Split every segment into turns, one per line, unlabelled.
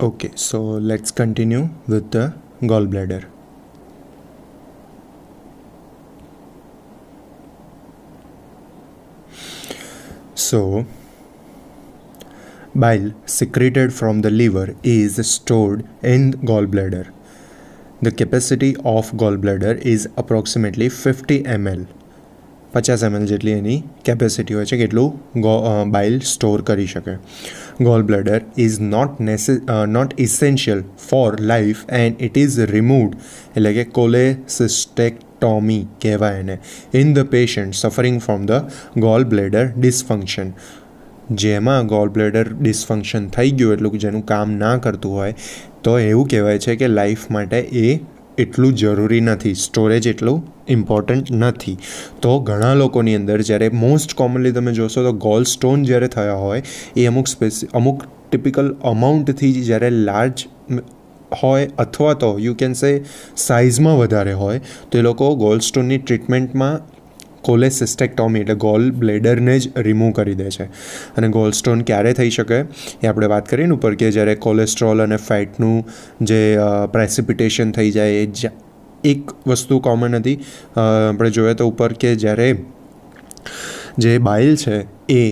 Okay, so let's continue with the gallbladder. So, bile secreted from the liver is stored in gallbladder. The capacity of gallbladder is approximately 50 ml પચાસ ML જેટલી એની capacity હોય છે કેટલું go બાઇલ store કરી શકે gall bladder is not નેસે not essential for life and it is removed એટલે કે કોલેસિસ્ટેક ટોમી કહેવાય એને in the patient suffering from the goal bladder dysfunction જેમાં ગોલ બ્લેડર ડિસફંક્શન થઈ ગયું એટલું કે જેનું કામ ના કરતું હોય તો એવું કહેવાય છે કે લાઈફ માટે એ એટલું જરૂરી નથી સ્ટોરેજ એટલું ઇમ્પોર્ટન્ટ નથી તો ઘણા લોકોની અંદર જ્યારે મોસ્ટ કોમનલી તમે જોશો તો ગોલ સ્ટોન જ્યારે થયા હોય એ અમુક સ્પેસી અમુક ટિપિકલ અમાઉન્ટથી જ્યારે લાર્જ હોય અથવા તો યુ કેન સે સાઇઝમાં વધારે હોય તો એ લોકો ગોલ્ડ સ્ટોનની ટ્રીટમેન્ટમાં કોલેસિસ્ટેક્ટોમી એટલે ગોલ બ્લેડરને જ રિમૂવ કરી દે છે અને ગોલસ્ટોન ક્યારે થઈ શકે એ આપણે વાત કરીને ઉપર કે જ્યારે કોલેસ્ટ્રોલ અને ફેટનું જે પ્રેસિપિટેશન થઈ જાય એ એક વસ્તુ કોમન હતી આપણે જોઈએ તો ઉપર કે જ્યારે જે બાઇલ છે એ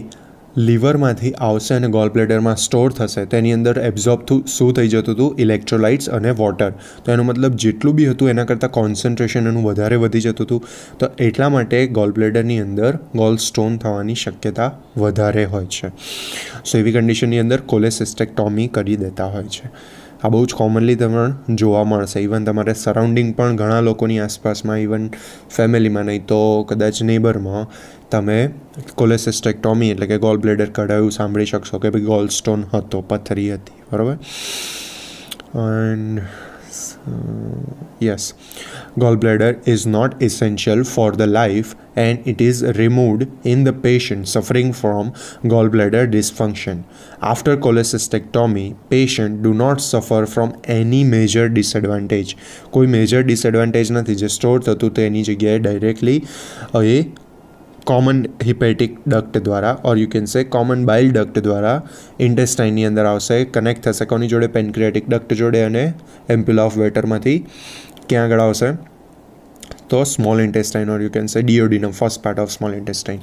લિવરમાંથી આવશે અને ગોલ બ્લેડરમાં સ્ટોર થશે તેની અંદર એબ્ઝોર્બ શું થઈ જતું હતું ઇલેક્ટ્રોલાઇટ્સ અને વોટર તો એનો મતલબ જેટલું બી હતું એના કરતાં કોન્સન્ટ્રેશન એનું વધારે વધી જતું હતું તો એટલા માટે ગોલ બ્લેડરની અંદર ગોલ સ્ટોન થવાની શક્યતા વધારે હોય છે સો એવી કન્ડિશનની અંદર કોલેસિસ્ટેક્ટોમી કરી દેતા હોય છે આ બહુ જ કોમનલી તમને જોવા મળશે ઇવન તમારે સરાઉન્ડિંગ પણ ઘણા લોકોની આસપાસમાં ઇવન ફેમિલીમાં નહીં તો કદાચ નેબરમાં તમે કોલેસિસ્ટેક્ટોમી એટલે કે ગોલ બ્લેડર કઢાવ્યું સાંભળી શકશો કે ભાઈ ગોલ સ્ટોન હતો પથરી હતી બરાબર and yes gallbladder is not essential for the life and it is removed in the patient suffering from gallbladder dysfunction after cholecystectomy patient do not suffer from any major disadvantage કોઈ major disadvantage નથી જે store થતું તેની જગ્યાએ directly એ common hepatic duct દ્વારા or you can say common bile duct દ્વારા ઇન્ટેસ્ટાઇનની અંદર આવશે કનેક્ટ થશે કોની જોડે પેન્ક્રિયાટિક ડક્ટ જોડે અને એમ્પ્યુલા ઓફ વેટરમાંથી ક્યાં આગળ આવશે તો small intestine or you can say duodenum first part of small intestine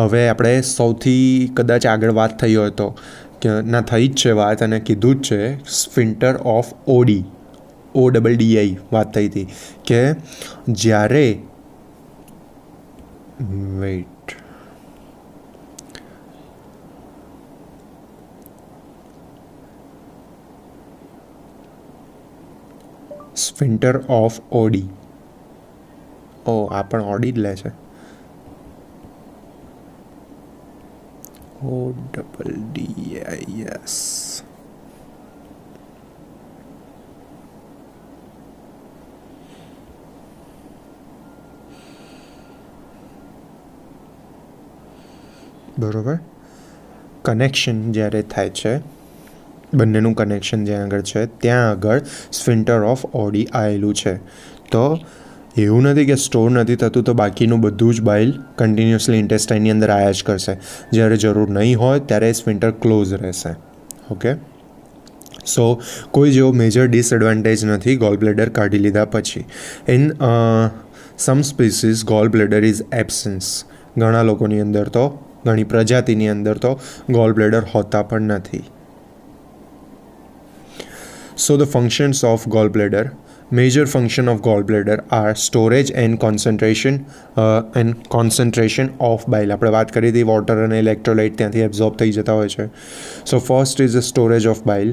હવે આપણે સૌથી કદાચ આગળ વાત થઈ હોય તો ના થઈ જ છે વાત અને કીધું જ છે sphincter of Oddi O double DI વાત થઈ હતી કે જ્યારે wait. Sphinter of Odi. Oh, happen Odi less. O double D, yes. બરાબર કનેક્શન જ્યારે થાય છે બંનેનું કનેક્શન જ્યાં આગળ છે ત્યાં આગળ સ્વિન્ટર ઓફ ઓડી આવેલું છે તો એવું નથી કે સ્ટોર નથી થતું તો બાકીનું બધું જ બાઇલ કન્ટિન્યુઅસલી ઇન્ટેસ્ટાઇનની અંદર આયા જ કરશે જ્યારે જરૂર નહીં હોય ત્યારે સ્વિન્ટર ક્લોઝ રહેશે ઓકે સો કોઈ જેવો મેજર ડિસએડવાન્ટેજ નથી ગોલ બ્લેડર કાઢી લીધા પછી in some species gall bladder is absence ઘણા લોકોની અંદર તો ઘણી પ્રજાતિની અંદર તો ગોલ બ્લેડર હોતા પણ નથી so the functions of goal bladder major function of gallbladder are storage and concentration uh, and concentration of bile આપણે વાત કરી હતી વોટર અને ઇલેક્ટ્રોલાઇટ ત્યાંથી એબ્ઝોર્બ થઈ જતા હોય છે so first is a storage of bile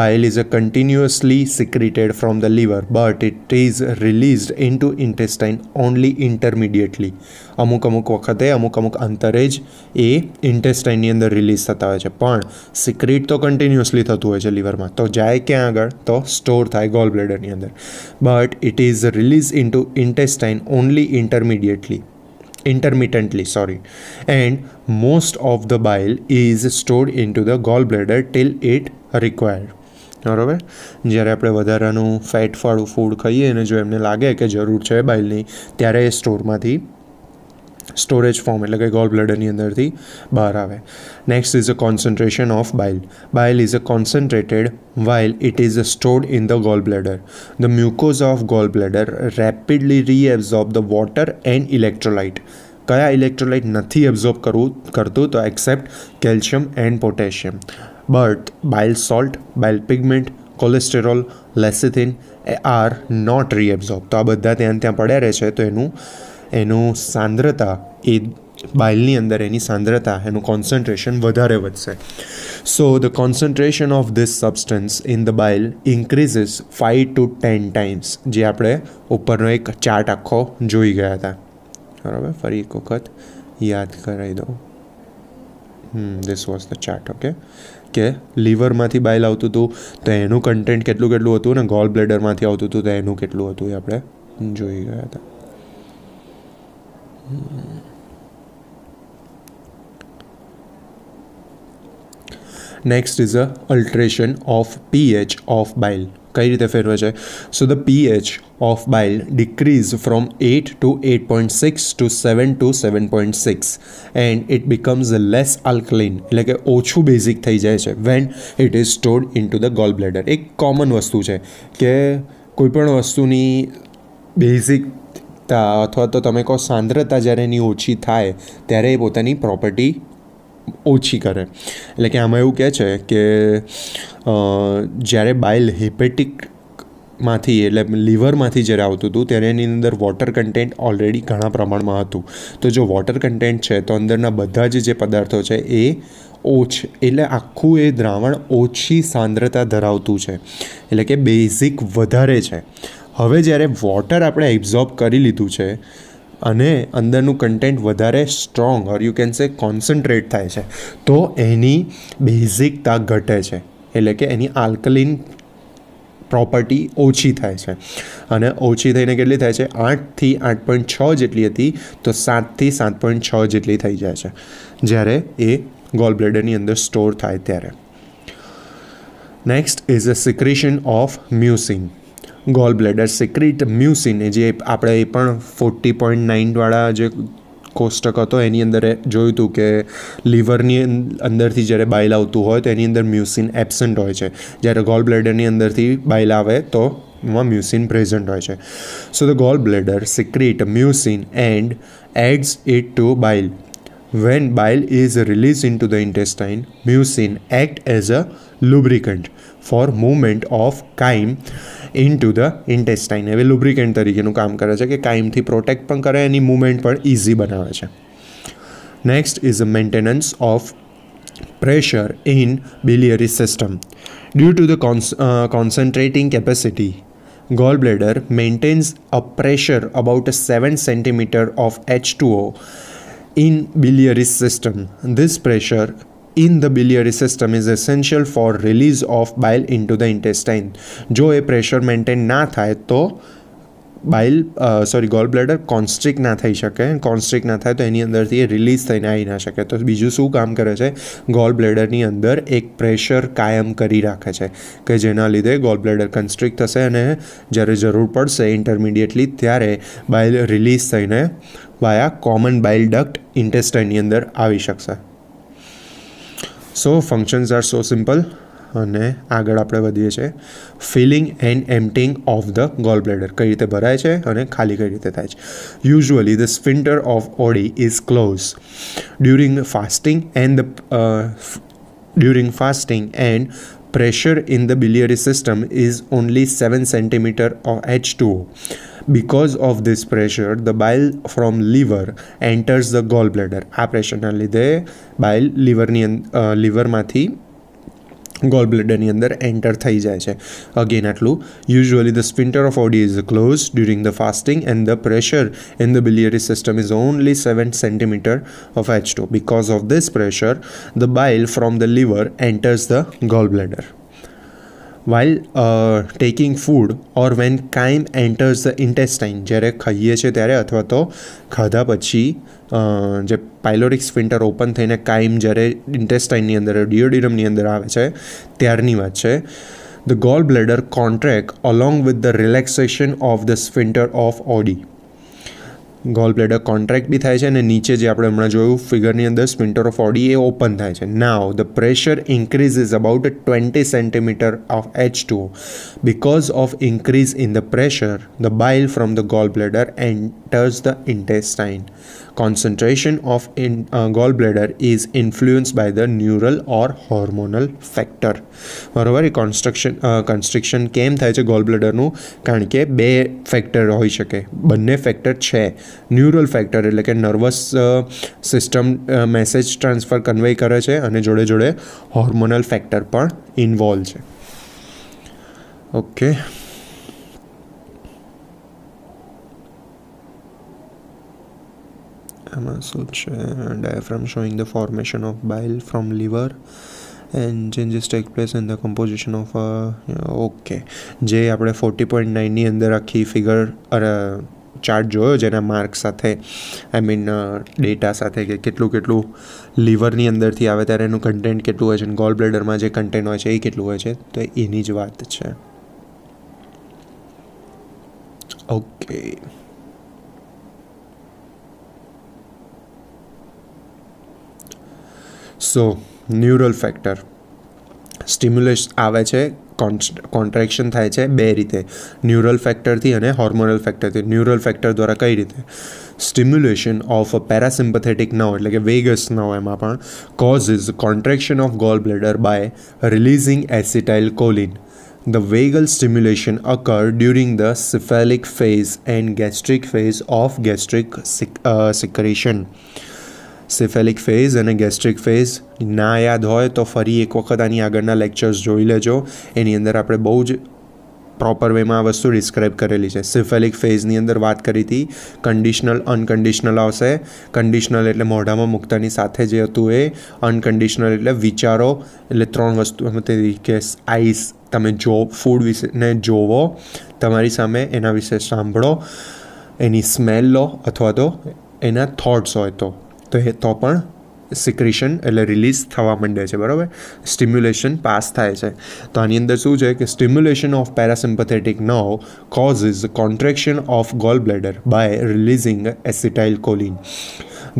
bile is a continuously secreted from the liver but it is released into intestine only intermediately અમુક અમુક વખતે અમુક અમુક અંતરે જ એ ઇન્ટેસ્ટાઇનની અંદર રિલીઝ થતા હોય છે પણ સિક્રેટ તો કન્ટિન્યુઅસલી થતું હોય છે લીવરમાં તો જાય ક્યાં આગળ તો સ્ટોર થાય ગોલ બ્લેડરની અંદર but it is release into intestine only intermediately intermittently sorry and most of the bile is stored the goal bladder till it required બરાબર જ્યારે આપણે વધારાનું ફેટવાળું ફૂડ ખાઈએ અને જો એમને લાગે કે જરૂર છે બાઇલની ત્યારે એ સ્ટોરમાંથી સ્ટોરેજ ફોર્મ એટલે કે ગોલ બ્લડરની અંદરથી બહાર આવે next is a concentration of bile bile is a concentrated while it is a it in the gall the the mucosa of gall gallbladder rapidly reabsorb the water and electrolyte કયા electrolyte નથી absorb કરવું કરતું તો except calcium and potassium but bile salt bile pigment cholesterol lecithin એ are not reabsorb તો આ બધા ત્યાં ત્યાં પડ્યા રહે છે તો એનું એનું સાંદ્રતા એ બાઇલની અંદર એની સાંદ્રતા એનું કોન્સન્ટ્રેશન વધારે વધશે so the concentration of this substance in the bile increases five to ten times જે આપણે ઉપરનો એક ચાર્ટ આખો જોઈ ગયા હતા બરાબર ફરી એક વખત યાદ કરાવી દઉં this was the chart okay કે લીવરમાંથી બાઇલ આવતું હતું તો એનું કન્ટેન્ટ કેટલું કેટલું હતું ને ગોલ બ્લેડરમાંથી આવતું હતું તો એનું કેટલું હતું એ આપણે જોઈ ગયા હતા next is a alteration of pH of bile કઈ રીતે ફેરવે છે so the pH of bile decrease from eight to eight point six to seven to seven point six and it becomes less alkaline એટલે કે ઓછું basic થઈ જાય છે when it is stored into the goal bladder એક common વસ્તુ છે કે કોઈપણ વસ્તુની બેઝિકતા અથવા તો તમે કહો સાંદ્રતા જ્યારે એની ઓછી થાય ત્યારે એ પોતાની પ્રોપર્ટી ઓછી કરે એટલે કે આમાં એવું કહે છે કે જ્યારે બાઇલ હિપેટિક માંથી એટલે લીવરમાંથી જ્યારે આવતું હતું ત્યારે એની અંદર વોટર કન્ટેન્ટ ઓલરેડી ઘણા પ્રમાણમાં હતું તો જો વોટર કન્ટેન્ટ છે તો અંદરના બધા જ જે પદાર્થો છે એ ઓછ એટલે આખું એ દ્રાવણ ઓછી સાંદ્રતા ધરાવતું છે એટલે કે બેઝિક વધારે છે હવે જ્યારે વોટર આપણે એબ્ઝોર્બ કરી લીધું છે અને અંદરનું કન્ટેન્ટ વધારે strong or you can say concentrate થાય છે તો એની બેઝિકતા ઘટે છે એટલે કે એની આલ્કલિન પ્રોપર્ટી ઓછી થાય છે અને ઓછી થઈને કેટલી થાય છે આઠથી આઠ પોઈન્ટ છ જેટલી હતી તો સાતથી સાત પોઈન્ટ છ જેટલી થઈ જાય છે જ્યારે એ ગોલ બ્લેડરની અંદર સ્ટોર થાય ત્યારે next is a secretion of mucin gall bladder secrete mucin જે આપણે એ પણ ફોર્ટી પોઈન્ટ નાઇનવાળા જે કોષ્ટક હતો એની અંદર જોયું હતું કે લીવરની અંદરથી જ્યારે બાઇલ આવતું હોય તો એની અંદર મ્યુસિન એબસન્ટ હોય છે જ્યારે ગોલ બ્લેડરની અંદરથી બાઇલ આવે તો એમાં મ્યુસિન પ્રેઝન્ટ હોય છે so the goal bladder secrete mucin and adds it to bile when bile is release into the intestine mucin act as a lubricant for movement of chyme into the intestine હવે lubricant તરીકેનું કામ કરે છે કે કાઇમથી protect પણ કરે એની movement પણ easy બનાવે છે next is maintenance of pressure in biliary system due to the uh, concentrating capacity gallbladder maintains a pressure about 7 centimeter of h2o in biliary system this pressure in the biliary system is essential for release of bile into the intestine જો એ pressure maintain ના થાય તો bile sorry gall bladder constrict ના થઈ શકે કોન્સ્ટ્રિક ના થાય તો એની અંદરથી એ રિલીઝ થઈને આવી ના શકે તો બીજું શું કામ કરે છે ગોલ બ્લેડરની અંદર એક પ્રેશર કાયમ કરી રાખે છે કે જેના લીધે ગોલ બ્લેડર કન્સ્ટ્રિક થશે અને જ્યારે જરૂર પડશે ઇન્ટરમિડિયેટલી ત્યારે બાઇલ રિલીઝ થઈને વાયા કોમન બાઇલ ડક્ટ ઇન્ટેસ્ટાઇનની અંદર આવી શકશે so functions are so simple અને આગળ આપણે વધીએ છીએ filling and emptying of the goal bladder કઈ રીતે ભરાય છે અને ખાલી કઈ રીતે થાય છે usually the sphincter of Oddi is close during fasting and the during fasting and pressure in the biliary system is only seven centimetre of H two because of this pressure the bile from liver enters the gallbladder આ પ્રેશરના લીધે બાઇલ લિવરની લિવરમાંથી ગોલબ્લેડરની અંદર enter થઈ જાય છે again આટલું usually the sphincter of Oddi is close during the fasting and the pressure in the biliary system is only seven centimetre of H two because of this pressure the bile from the liver enters the gallbladder while taking food or when when enters the intestine જ્યારે ખાઈએ છીએ ત્યારે અથવા તો ખાધા પછી જે પાયલોરિક સ્વિન્ટર open થઈને કાઇમ જ્યારે ઇન્ટેસ્ટાઇનની અંદર ડિયોડિરમની અંદર આવે છે ત્યારની વાત છે the goal bladder contract along with the relaxation of the sphincter of Oddi gall bladder contract બી થાય છે અને નીચે જે આપણે હમણાં જોયું ફિગરની અંદર સ્પિન્ટર ઓફ ઓડી એ ઓપન થાય છે now the pressure increase is about twenty centimetre of H two because of increase in the pressure the bile from the goal bladder enters the intestine concentration of in gall gallbladder is uh, influenced by the neural or hormonal factor બરાબર એ construction construction કેમ થાય છે goal બ્લેડરનું કારણ કે બે factor હોઈ શકે બંને ફેક્ટર છે ન્યુરલ ફેક્ટર એટલે કે nervous system message transfer convey કરે છે અને જોડે જોડે હોર્મોનલ ફેક્ટર પણ ઇન્વોલ્વ છે ઓકે એમાં શું છે diaphragm showing the formation of bile from liver and changes take place in the composition of okay જે આપણે ફોર્ટી પોઈન્ટ નાઇનની અંદર આખી ફિગર ચાર્ટ જોયો જેના માર્ક સાથે આઈ મીન ડેટા સાથે કે કેટલું કેટલું લિવરની અંદરથી આવે ત્યારે એનું કન્ટેન્ટ કેટલું હોય છે અને ગોલ બ્લેડરમાં જે કન્ટેન્ટ હોય છે એ કેટલું હોય છે તો એની જ વાત છે okay so neural factor stimulus આવે છે કોન્ટ્રેક્શન થાય છે બે રીતે ન્યુરલ ફેક્ટરથી અને હોર્મોનલ ફેક્ટરથી ન્યુરલ ફેક્ટર દ્વારા કઈ રીતે સ્ટિમ્યુલેશન ઓફ પેરાસિમ્પથેટિક નવ એટલે કે વેગસ નવ એમાં પણ causes contraction of goal gallbladder by releasing acetylcholine the vagal stimulation occur during the cephalic phase and gastric phase of gastric સિક uh, સિફેલિક ફેઝ અને ગેસ્ટ્રિક ફેઝ ના યાદ હોય તો ફરી એક વખત આની આગળના લેક્ચર્સ જોઈ લેજો એની અંદર આપણે બહુ જ પ્રોપર વેમાં આ વસ્તુ ડિસ્ક્રાઈબ કરેલી છે સિફેલિક ફેઝની અંદર વાત કરી હતી કન્ડિશનલ અનકન્ડિશનલ આવશે કન્ડિશનલ એટલે મોઢામાં મુક્તાની સાથે જે હતું એ અનકન્ડિશનલ એટલે વિચારો એટલે ત્રણ વસ્તુ તે કે આઈસ તમે જો ફૂડ વિશેને જોવો તમારી સામે એના વિશે સાંભળો એની સ્મેલ લો અથવા તો એના થોટ્સ હોય તો તો એ તો પણ સિક્રેશન એટલે રિલીઝ થવા માંડે છે બરાબર સ્ટિમ્યુલેશન પાસ થાય છે તો આની અંદર શું છે કે stimulation of parasympathetic nerve causes contraction of goal gallbladder by releasing acetylcholine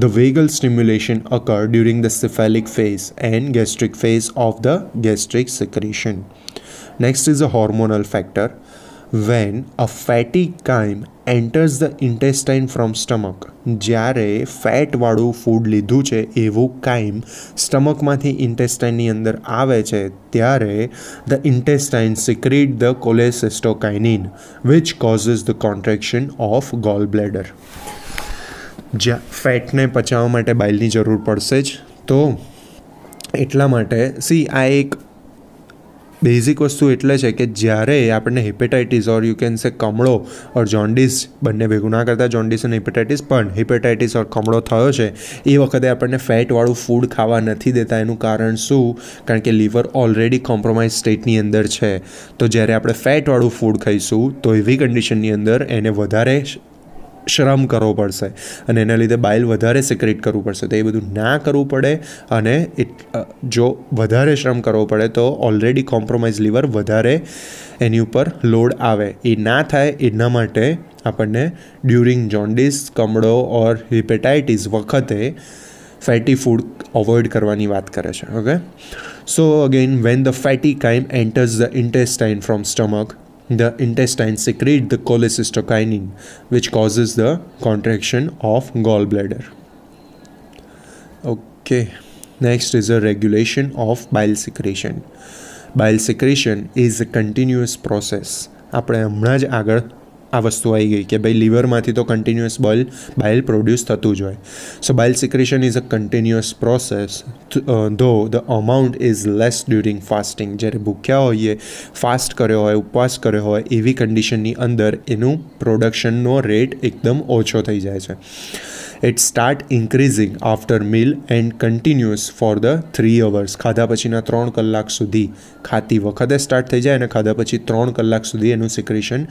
The vagal stimulation occur during the cephalic phase and gastric phase of the gastric secretion. Next is a hormonal factor. When a fatty chyme enters the intestine from stomach જ્યારે ફેટવાળું food લીધું છે એવું crime સ્ટમકમાંથી ઇન્ટેસ્ટાઇનની અંદર આવે છે ત્યારે the intestine secrete the cholecystokinin which causes the contraction of goal gallbladder જ્યાં ફેટને પચાવવા માટે બાઇલની જરૂર પડશે જ તો એટલા માટે સી આ એક બેઝિક વસ્તુ એટલે છે કે જ્યારે આપણને હિપેટાઇટિસ ઓર યુ કેન સે કમળો ઓર જોન્ડિસ બંને ભેગું ના કરતા જોન્ડિસ અને હિપેટાઇટિસ પણ હિપેટાઇટિસ ઓર કમળો થયો છે એ વખતે આપણને ફેટવાળું ફૂડ ખાવા નથી દેતા એનું કારણ શું કારણ કે લીવર ઓલરેડી કોમ્પ્રોમાઇઝ સ્ટેટની અંદર છે તો જ્યારે આપણે ફેટવાળું ફૂડ ખાઈશું તો એવી કન્ડિશનની અંદર એને વધારે શ્રમ કરવો પડશે અને એના લીધે બાઇલ વધારે સિક્રેટ કરવું પડશે તો એ બધું ના કરવું પડે અને જો વધારે શ્રમ કરવો પડે તો ઓલરેડી કોમ્પ્રોમાઇઝ લીવર વધારે એની ઉપર લોડ આવે એ ના થાય એના માટે આપણને ડ્યુરિંગ જોન્ડિસ કમળો ઓર હિપેટાઇટીસ વખતે ફેટી ફૂડ અવોઇડ કરવાની વાત કરે છે okay so again when the fatty chyme enters the intestine from stomach the intestine secrete the cholecystokinin which causes the contraction of gallbladder okay next is a regulation of bile secretion bile secretion is a continuous process આપણે હમણાં જ આગળ આ વસ્તુ આવી ગઈ કે ભાઈ લિવરમાંથી તો કન્ટિન્યુઅસ બલ બાઇલ પ્રોડ્યુસ થતું જ હોય so bile secretion is a continuous process though the amount is less during fasting જ્યારે ભૂખ્યા હોઈએ ફાસ્ટ કર્યો હોય ઉપવાસ કર્યો હોય એવી કન્ડિશનની અંદર એનું પ્રોડક્શનનો રેટ એકદમ ઓછો થઈ જાય છે it start increasing after meal and continuous for the three hours ખાધા પછીના ત્રણ કલાક સુધી ખાતી વખતે સ્ટાર્ટ થઈ જાય અને ખાધા પછી ત્રણ કલાક સુધી એનું સિક્રેશન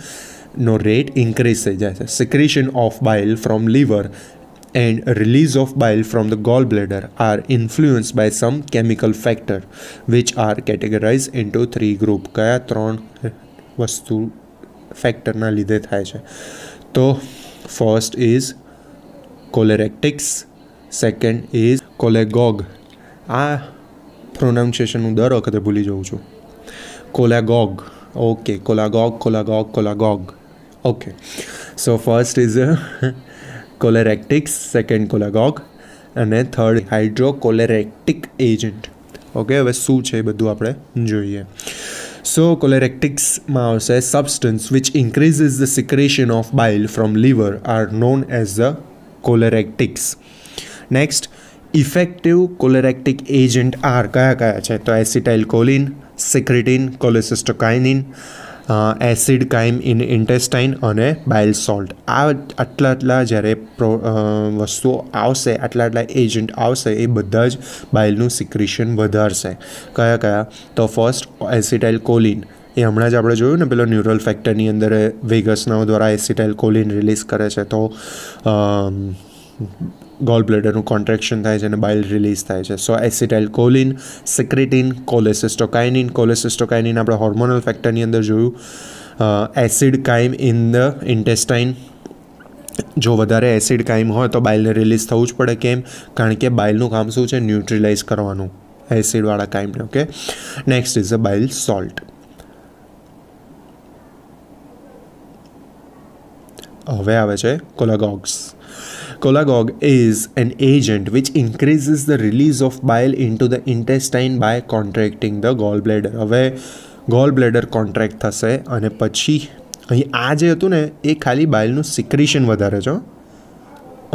નો રેટ ઇન્ક્રીઝ થઈ જાય છે secretion of bile from liver and release of bile from the goal gallbladder are influence by some chemical factor which are categorize into three group કયા ત્રણ વસ્તુ ફેક્ટરના લીધે થાય છે તો first is choleretics second is cholagogue આ pronunciation હું દર વખતે ભૂલી જાઉં છું cholagogue okay cholagogue cholagogue cholagogue Okay, so first is a choleractics, second cholagog, અને થર્ડ હાઇડ્રોકોલેરેક્ટિક એજન્ટ ઓકે હવે શું છે બધું આપણે જોઈએ સો કોલેરેક્ટિક્સમાં આવશે substance which increases the secretion of bile from liver are known as the choleretics next effective choleretic agent are કયા કયા છે તો acetylcholine secretin cholecystokinin acid chyme in intestine અને બાઇલ સોલ્ટ આ આટલા આટલા જ્યારે પ્રો વસ્તુઓ આવશે આટલા આટલા એજન્ટ આવશે એ બધા જ બાઇલનું સિક્રિશન વધારશે કયા કયા તો ફર્સ્ટ એસિટાઇલ કોલિન એ હમણાં જ આપણે જોયું ને પેલો ન્યુરલ ફેક્ટરની અંદર વેગસનાઓ દ્વારા એસિટાઇલ કોલિન રિલીઝ કરે છે તો ગોલ બ્લેડરનું કોન્ટ્રેક્શન થાય છે અને બાઇલ રિલીઝ થાય છે સો એસિટાઇલ કોલિન સિક્રેટિન કોલેસિસ્ટોકાઇનિન કોલેસિસ્ટોકાઇનિન આપણે હોર્મોનલ ફેક્ટરની અંદર જોયું acid chyme in the intestine જો વધારે એસિડ કાઇમ હોય તો બાઇલને રિલીઝ થવું જ પડે કેમ કારણ કે બાઇલનું કામ શું છે ન્યુટ્રિલાઇઝ કરવાનું એસિડવાળા કાઇમને okay next is a bile salt હવે આવે છે કોલાગોગ્સ Colagogue is an agent which increases the release of bile into the intestine by contracting the gallbladder. હવે ગોલબ્લેડર કોન્ટ્રેક્ટ થશે અને પછી અહીં આ જે હતું ને એ ખાલી બાઇલનું સિક્રિશન વધારે છે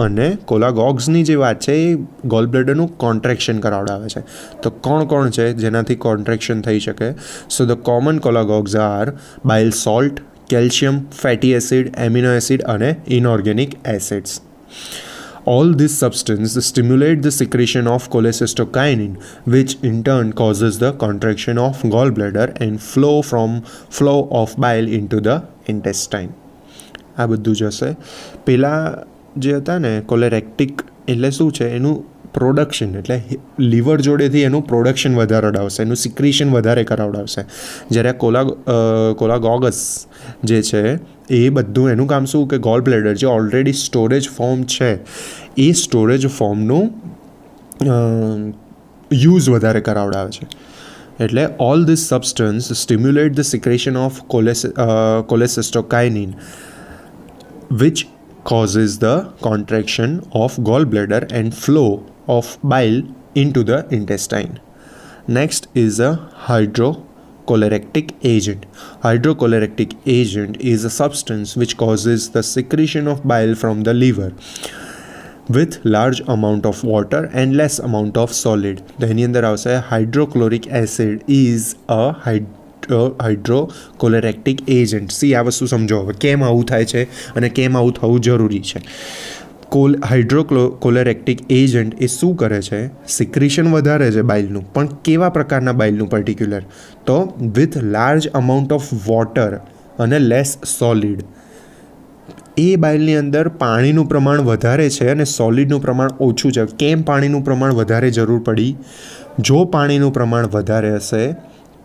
અને કોલાગોગ્સની જે વાત છે એ ગોલબ્લેડરનું કોન્ટ્રેક્શન કરાવડાવે છે તો કોણ કોણ છે જેનાથી કોન્ટ્રેક્શન થઈ શકે so the common cholagogues are bile salt calcium fatty acid amino acid અને inorganic acids All these substances stimulate the secretion of cholecystokinin, which in turn causes the contraction of gallbladder and flow from flow of bile into the intestine. આ બધું જ હશે પહેલાં જે હતા ને કોલેરેક્ટિક એટલે શું છે એનું પ્રોડક્શન એટલે લીવર જોડેથી એનું પ્રોડક્શન વધારે અડાવશે એનું સિક્રીશન વધારે કરાવડાવશે જ્યારે કોલા કોલાગોગસ જે છે એ બધું એનું કામ શું કે ગોલ બ્લેડર જે ઓલરેડી સ્ટોરેજ ફોર્મ છે એ સ્ટોરેજ ફોર્મનું યુઝ વધારે કરાવડાવે છે એટલે all this substance stimulate the secretion of કોલેસ cholecystokinin which causes the contraction of gallbladder and flow of bile into the intestine next is a hydro choleractic agent. Hydrocholerectic agent is a substance which causes the secretion of bile from the liver with large amount of water and less amount of solid. તો એની અંદર આવશે hydrochloric acid is a hydrocholeretic agent see આ વસ્તુ સમજો હવે કેમ આવું થાય છે અને કેમ આવું થવું જરૂરી છે કોલ હાઇડ્રોક્લો કોલેરેક્ટિક એજન્ટ એ શું કરે છે સિક્રિશન વધારે છે બાઇલનું પણ કેવા પ્રકારના બાઇલનું પર્ટિક્યુલર તો with large amount of water અને લેસ સોલિડ એ બાઇલની અંદર પાણીનું પ્રમાણ વધારે છે અને સોલિડનું પ્રમાણ ઓછું છે કેમ પાણીનું પ્રમાણ વધારે જરૂર પડી જો પાણીનું પ્રમાણ વધારે હશે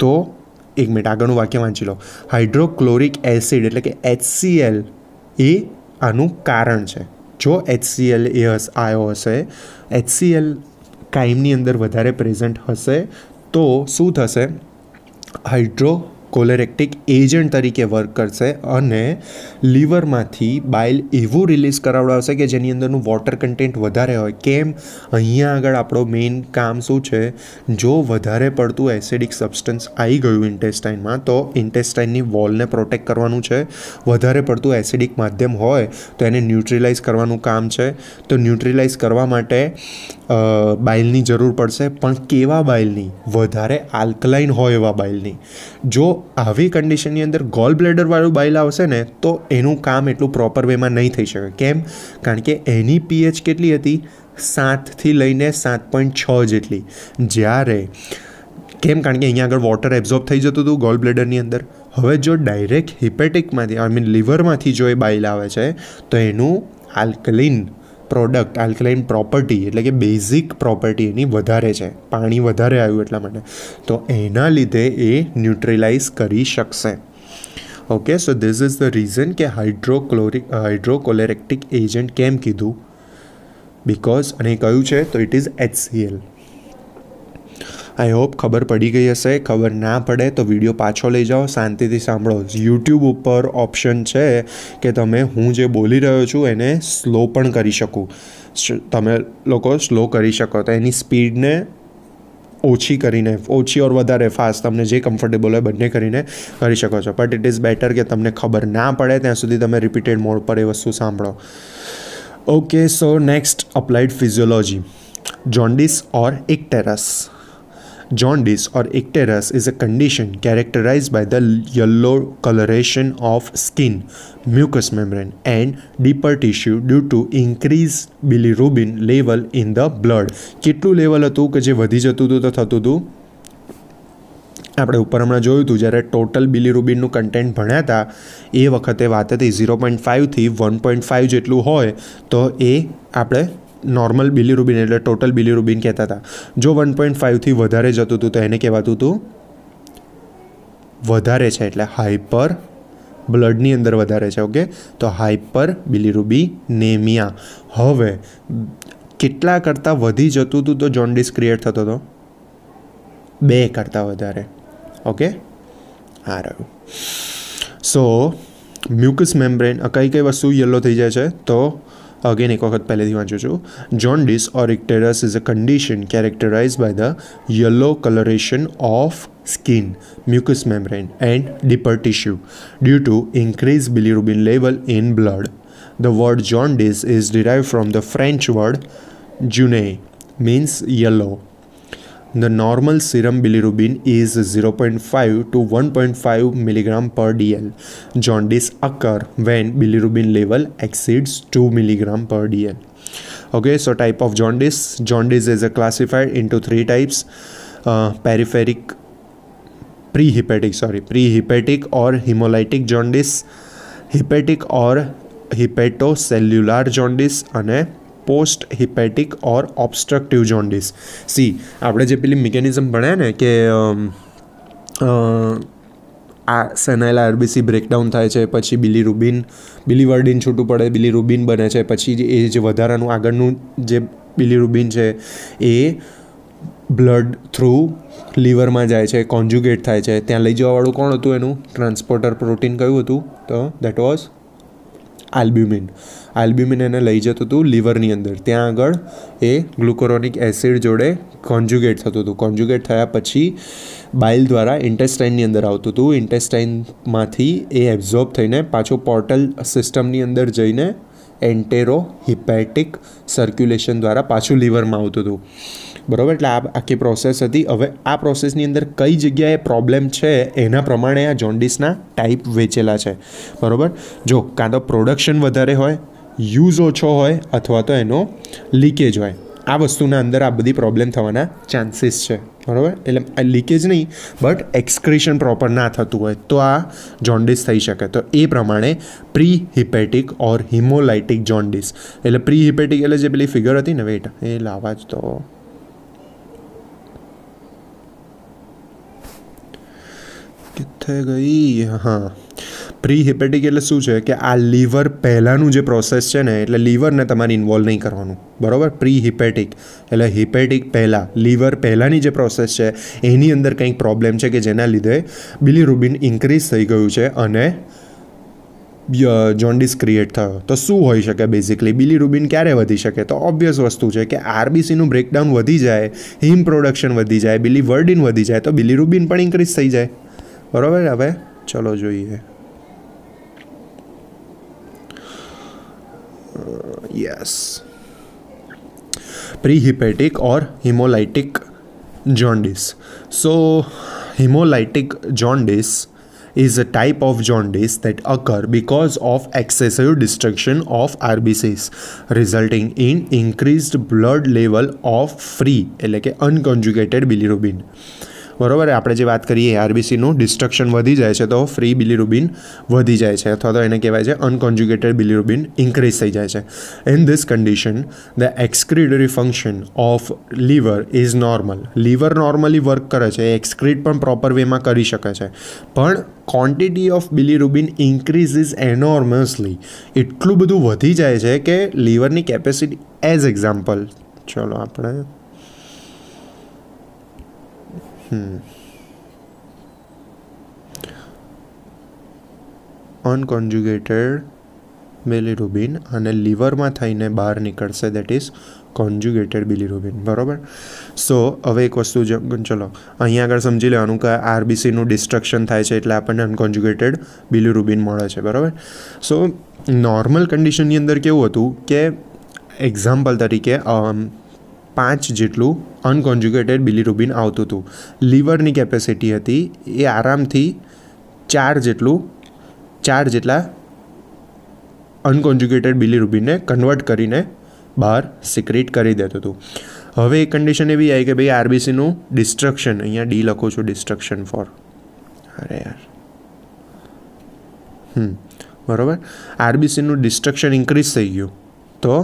તો એક મિનિટ આગળનું વાક્ય વાંચી લો હાઇડ્રોક્લોરિક એસિડ એટલે કે એચસીએલ એ આનું કારણ છે જો એચસીએલ એ આવ્યો હશે એચસીએલ કાયમની અંદર વધારે પ્રેઝન્ટ હશે તો શું થશે હાઇડ્રો કોલેરેક્ટિક એજન્ટ તરીકે વર્ક કરશે અને લીવરમાંથી બાઇલ એવું રિલીઝ કરાવડાવશે કે જેની અંદરનું વોટર કન્ટેન્ટ વધારે હોય કેમ અહીંયા આગળ આપણો મેઇન કામ શું છે જો વધારે પડતું એસિડિક સબસ્ટન્સ આવી ગયું ઇન્ટેસ્ટાઇનમાં તો ઇન્ટેસ્ટાઇનની વોલને પ્રોટેક્ટ કરવાનું છે વધારે પડતું એસિડિક માધ્યમ હોય તો એને ન્યુટ્રિલાઇઝ કરવાનું કામ છે તો ન્યુટ્રિલાઇઝ કરવા માટે બાઇલની જરૂર પડશે પણ કેવા બાઇલની વધારે આલ્કલાઇન હોય એવા બાઇલની જો આવી કન્ડિશનની અંદર ગોલ બ્લેડરવાળું બાઇલ આવશે ને તો એનું કામ એટલું પ્રોપર વેમાં નહીં થઈ શકે કેમ કારણ કે એની પીએચ કેટલી હતી સાતથી લઈને સાત પોઈન્ટ છ જેટલી જ્યારે કેમ કારણ કે અહીંયા આગળ વોટર એબ્ઝોર્બ થઈ જતું હતું ગોલ બ્લેડરની અંદર હવે જો ડાયરેક્ટ હિપેટિકમાંથી આઈ મીન લિવરમાંથી જો એ બાઇલ આવે છે તો એનું આલ્કલિન પ્રોડક્ટ આલ્કલાઇન પ્રોપર્ટી એટલે કે બેઝિક પ્રોપર્ટી એની વધારે છે પાણી વધારે આવ્યું એટલા માટે તો એના લીધે એ ન્યુટ્રલાઇઝ કરી શકશે okay so this is the reason કે હાઇડ્રોક્લોરિક હાઇડ્રોકોલેરેક્ટિક એજન્ટ કેમ કીધું બિકોઝ અને કયું છે તો it is HCl I hope ખબર પડી ગઈ હશે ખબર ના પડે તો વિડીયો પાછો લઈ જાઓ શાંતિથી સાંભળો યુટ્યુબ ઉપર ઓપ્શન છે કે તમે હું જે બોલી રહ્યો છું એને સ્લો પણ કરી શકું તમે લોકો સ્લો કરી શકો તો એની સ્પીડને ઓછી કરીને ઓછી ઓર વધારે ફાસ્ટ તમને જે કમ્ફર્ટેબલ હોય બંને કરીને કરી શકો છો બટ ઇટ ઇઝ બેટર કે તમને ખબર ના પડે ત્યાં સુધી તમે રિપીટેડ મોડ પર એ વસ્તુ સાંભળો okay so next applied physiology jaundice or icterus Jaundice or icterus is a condition characterized by the yellow coloration of skin, mucous membrane and deeper tissue due to increased bilirubin level in the blood. કેટલું level હતું કે જે વધી જતું હતું તો થતું હતું આપણે ઉપર હમણાં જોયું હતું જ્યારે ટોટલ બિલીરુબિનનું કન્ટેન્ટ ભણ્યા હતા એ વખતે વાત હતી ઝીરો પોઈન્ટ ફાઇવથી વન પોઈન્ટ ફાઇવ જેટલું હોય તો એ આપણે નોર્મલ બિલીરુબિન એટલે ટોટલ બિલીરુબિન કહેતા હતા જો વન પોઈન્ટ ફાઇવથી વધારે જતું હતું તો એને કહેવાતું હતું વધારે છે એટલે હાઈપર બ્લડની અંદર વધારે છે ઓકે તો હાઈપર નેમિયા હવે કેટલા કરતાં વધી જતું હતું તો જોન્ડિસ ક્રિએટ થતો હતો બે કરતાં વધારે ઓકે આ રહ્યું સો મ્યુકસ મેમ્બ્રેન કઈ કઈ વસ્તુ યલો થઈ જાય છે તો Again, ek વખત પહેલેથી વાંચું છું jaundice or icterus is a condition characterized by the yellow coloration of skin, mucous membrane and deeper tissue due to increased bilirubin level in blood. The word jaundice is derived from the French word jaune means yellow The normal serum bilirubin is 0.5 to 1.5 mg per dl. Jaundice occur when bilirubin level exceeds 2 mg per dl. Okay, so type of jaundice. Jaundice is classified into three types: uh, peripheric, prehepatic, sorry, prehepatic or hemolytic jaundice, hepatic or hepatocellular jaundice, and. Post hepatic or obstructive jaundice see આપણે જે પેલી mechanism ભણ્યા ને કે આ સનાયલા RBC breakdown થાય છે પછી બિલી રૂબિન બિલી વર્ડિન છૂટું પડે બિલી રૂબિન બને છે પછી એ જે વધારાનું આગળનું જે બિલી રૂબિન છે એ બ્લડ થ્રુ લીવરમાં જાય છે કોન્જ્યુગેટ થાય છે ત્યાં લઈ જવાવાળું કોણ હતું એનું ટ્રાન્સપોર્ટર પ્રોટીન કયું હતું તો દેટ વોઝ આલ્બ્યુમિન આલ્બ્યુમિન એને લઈ જતું હતું લીવરની અંદર ત્યાં આગળ એ ગ્લુકોરોનિક એસિડ જોડે કોન્જ્યુગેટ થતું હતું કોન્જ્યુગેટ થયા પછી બાઇલ દ્વારા ઇન્ટેસ્ટાઇનની અંદર આવતું હતું ઇન્ટેસ્ટાઇનમાંથી એ એબ્ઝોર્બ થઈને પાછું પોર્ટલ સિસ્ટમની અંદર જઈને એન્ટેરો હિપેટિક સર્ક્યુલેશન દ્વારા પાછું લીવરમાં આવતું હતું બરાબર એટલે આ આખી પ્રોસેસ હતી હવે આ પ્રોસેસની અંદર કઈ જગ્યાએ પ્રોબ્લેમ છે એના પ્રમાણે આ જોન્ડિસના ટાઈપ વેચેલા છે બરાબર જો કાં તો પ્રોડક્શન વધારે હોય યુઝ ઓછો હોય અથવા તો એનો લીકેજ હોય આ વસ્તુના અંદર આ બધી પ્રોબ્લેમ થવાના ચાન્સીસ છે બરાબર એટલે લીકેજ નહીં બટ એક્સક્રીશન પ્રોપર ના થતું હોય તો આ જોન્ડિસ થઈ શકે તો એ પ્રમાણે pre hepatic or haemolytic jaundice એટલે પ્રી હિપેટિક એટલે જે પેલી ફિગર હતી ને વેટ એ લાવા જ તો થઈ ગઈ હા પ્રી હિપેટિક એટલે શું છે કે આ લીવર પહેલાંનું જે પ્રોસેસ છે ને એટલે લીવરને તમારે ઇન્વોલ્વ નહીં કરવાનું બરાબર હિપેટિક એટલે હિપેટિક પહેલાં લીવર પહેલાંની જે પ્રોસેસ છે એની અંદર કંઈક પ્રોબ્લેમ છે કે જેના લીધે બિલીરુબિન ઇન્ક્રીઝ થઈ ગયું છે અને જોન્ડિસ ક્રિએટ થયો તો શું હોઈ શકે બેઝિકલી બિલીરુબિન ક્યારે વધી શકે તો ઓબ્વિયસ વસ્તુ છે કે આરબીસીનું બ્રેકડાઉન વધી જાય હિમ પ્રોડક્શન વધી જાય બિલી વર્ડિન વધી જાય તો બિલીરુબિન પણ ઇન્ક્રીઝ થઈ જાય બરાબર હવે ચલો જોઈએ यस प्रीहिपेटिक और haemolytic jaundice so hemolytic jaundice is a type of jaundice that occur because of excessive destruction of RBCs resulting in increased blood level of free એટલે કે અનકન્જ્યુગેટેડ bilirubin બરાબર આપણે જે વાત કરીએ આરબીસીનું ડિસ્ટ્રક્શન વધી જાય છે તો ફ્રી બિલીરુબિન વધી જાય છે અથવા તો એને કહેવાય છે અનકોન્જ્યુગેટેડ બિલીરુબિન ઇન્ક્રીઝ થઈ જાય છે in this condition the excretory function of liver is normal liver normally work કરે છે એક્સક્રીટ પણ પ્રોપર વેમાં કરી શકે છે પણ quantity of bilirubin increase is enormously એટલું બધું વધી જાય છે કે લીવરની કેપેસિટી એઝ એક્ઝામ્પલ ચલો આપણે Hmm. અનકોન્જ્યુગેટેડ બિલિરુબિન અને લિવરમાં થઈને બહાર નીકળશે દેટ ઇઝ કોન્જ્યુગેટેડ બિલિરુબિન બરાબર સો હવે એક વસ્તુ ચલો અહીંયા આગળ સમજી લેવાનું કે આરબીસીનું ડિસ્ટ્રક્શન થાય છે એટલે આપણને અનકોન્જ્યુગેટેડ બિલિરુબિન મળે છે બરાબર સો નોર્મલ કન્ડિશનની અંદર કેવું હતું કે એક્ઝામ્પલ તરીકે પાંચ જેટલું અનકોન્જ્યુગેટેડ બિલીરુબિન આવતું હતું લીવરની કેપેસિટી હતી એ આરામથી ચાર જેટલું ચાર જેટલા અનકોન્જ્યુગેટેડ બિલીરુબિનને કન્વર્ટ કરીને બહાર સિક્રેટ કરી દેતું હતું હવે એ કન્ડિશન એવી આવી કે ભાઈ આરબીસીનું ડિસ્ટ્રક્શન અહીંયા ડી લખો છું ડિસ્ટ્રક્શન ફોર અરે યાર હમ બરોબર આરબીસીનું ડિસ્ટ્રક્શન ઇન્ક્રીઝ થઈ ગયું તો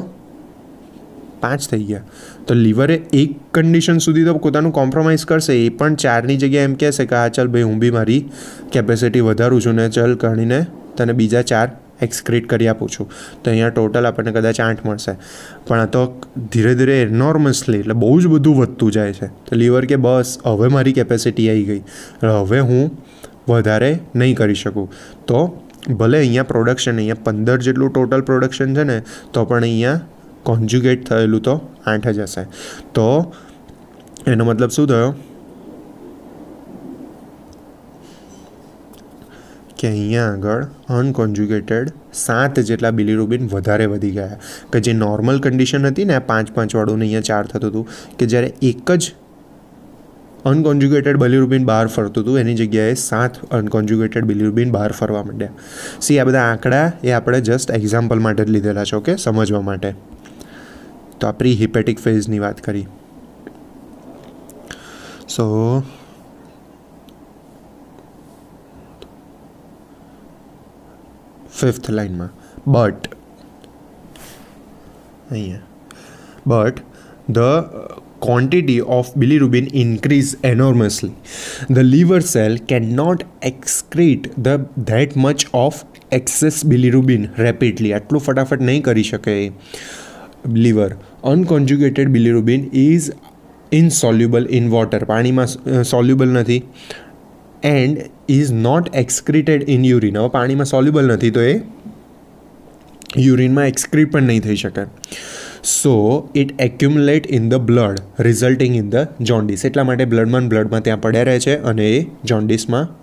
પાંચ થઈ ગયા તો લિવરે એક કન્ડિશન સુધી તો પોતાનું કોમ્પ્રોમાઇઝ કરશે એ પણ ચારની જગ્યાએ એમ કહેશે કે હા ચાલ ભાઈ હું બી મારી કેપેસિટી વધારું છું ને ચલ ગણીને તને બીજા ચાર એક્સક્રીટ કરી આપું છું તો અહીંયા ટોટલ આપણને કદાચ આઠ મળશે પણ આ તો ધીરે ધીરે એનોર્મસલી એટલે બહુ જ બધું વધતું જાય છે તો લિવર કે બસ હવે મારી કેપેસિટી આવી ગઈ હવે હું વધારે નહીં કરી શકું તો ભલે અહીંયા પ્રોડક્શન અહીંયા પંદર જેટલું ટોટલ પ્રોડક્શન છે ને તો પણ અહીંયા કોન્જ્યુગેટ થયેલું તો આઠ જ હશે તો એનો મતલબ શું થયો કે અહીંયા આગળ અનકોન્જ્યુગેટેડ સાત જેટલા બિલીરુબિન વધારે વધી ગયા કે જે નોર્મલ કન્ડિશન હતી ને પાંચ પાંચવાળું ને અહીંયા ચાર થતું હતું કે જ્યારે એક જ અનકોન્જ્યુગેટેડ બિલીરુબિન બહાર ફરતું હતું એની જગ્યાએ સાત અનકોન્જ્યુગેટેડ બિલીરુબિન બહાર ફરવા માંડ્યા સી આ બધા આંકડા એ આપણે જસ્ટ એક્ઝામ્પલ માટે જ લીધેલા છો કે સમજવા માટે તો આ પ્રી હિપેટિક ફેઝની વાત કરી સો ફિફ્થ લાઇનમાં બટ અહીંયા but the quantity of bilirubin increase enormously the liver cell cannot excrete the that much of excess bilirubin rapidly આટલું ફટાફટ નહીં કરી શકે liver unconjugated bilirubin is insoluble in water પાણીમાં સોલ્યુબલ નથી and is not excreted in urine હવે પાણીમાં soluble નથી તો એ યુરિનમાં એક્સક્રીટ પણ નહીં થઈ શકે so it accumulate in the blood resulting in the jaundice એટલા માટે બ્લડમાં બ્લડમાં ત્યાં પડ્યા રહે છે અને એ જોન્ડિસમાં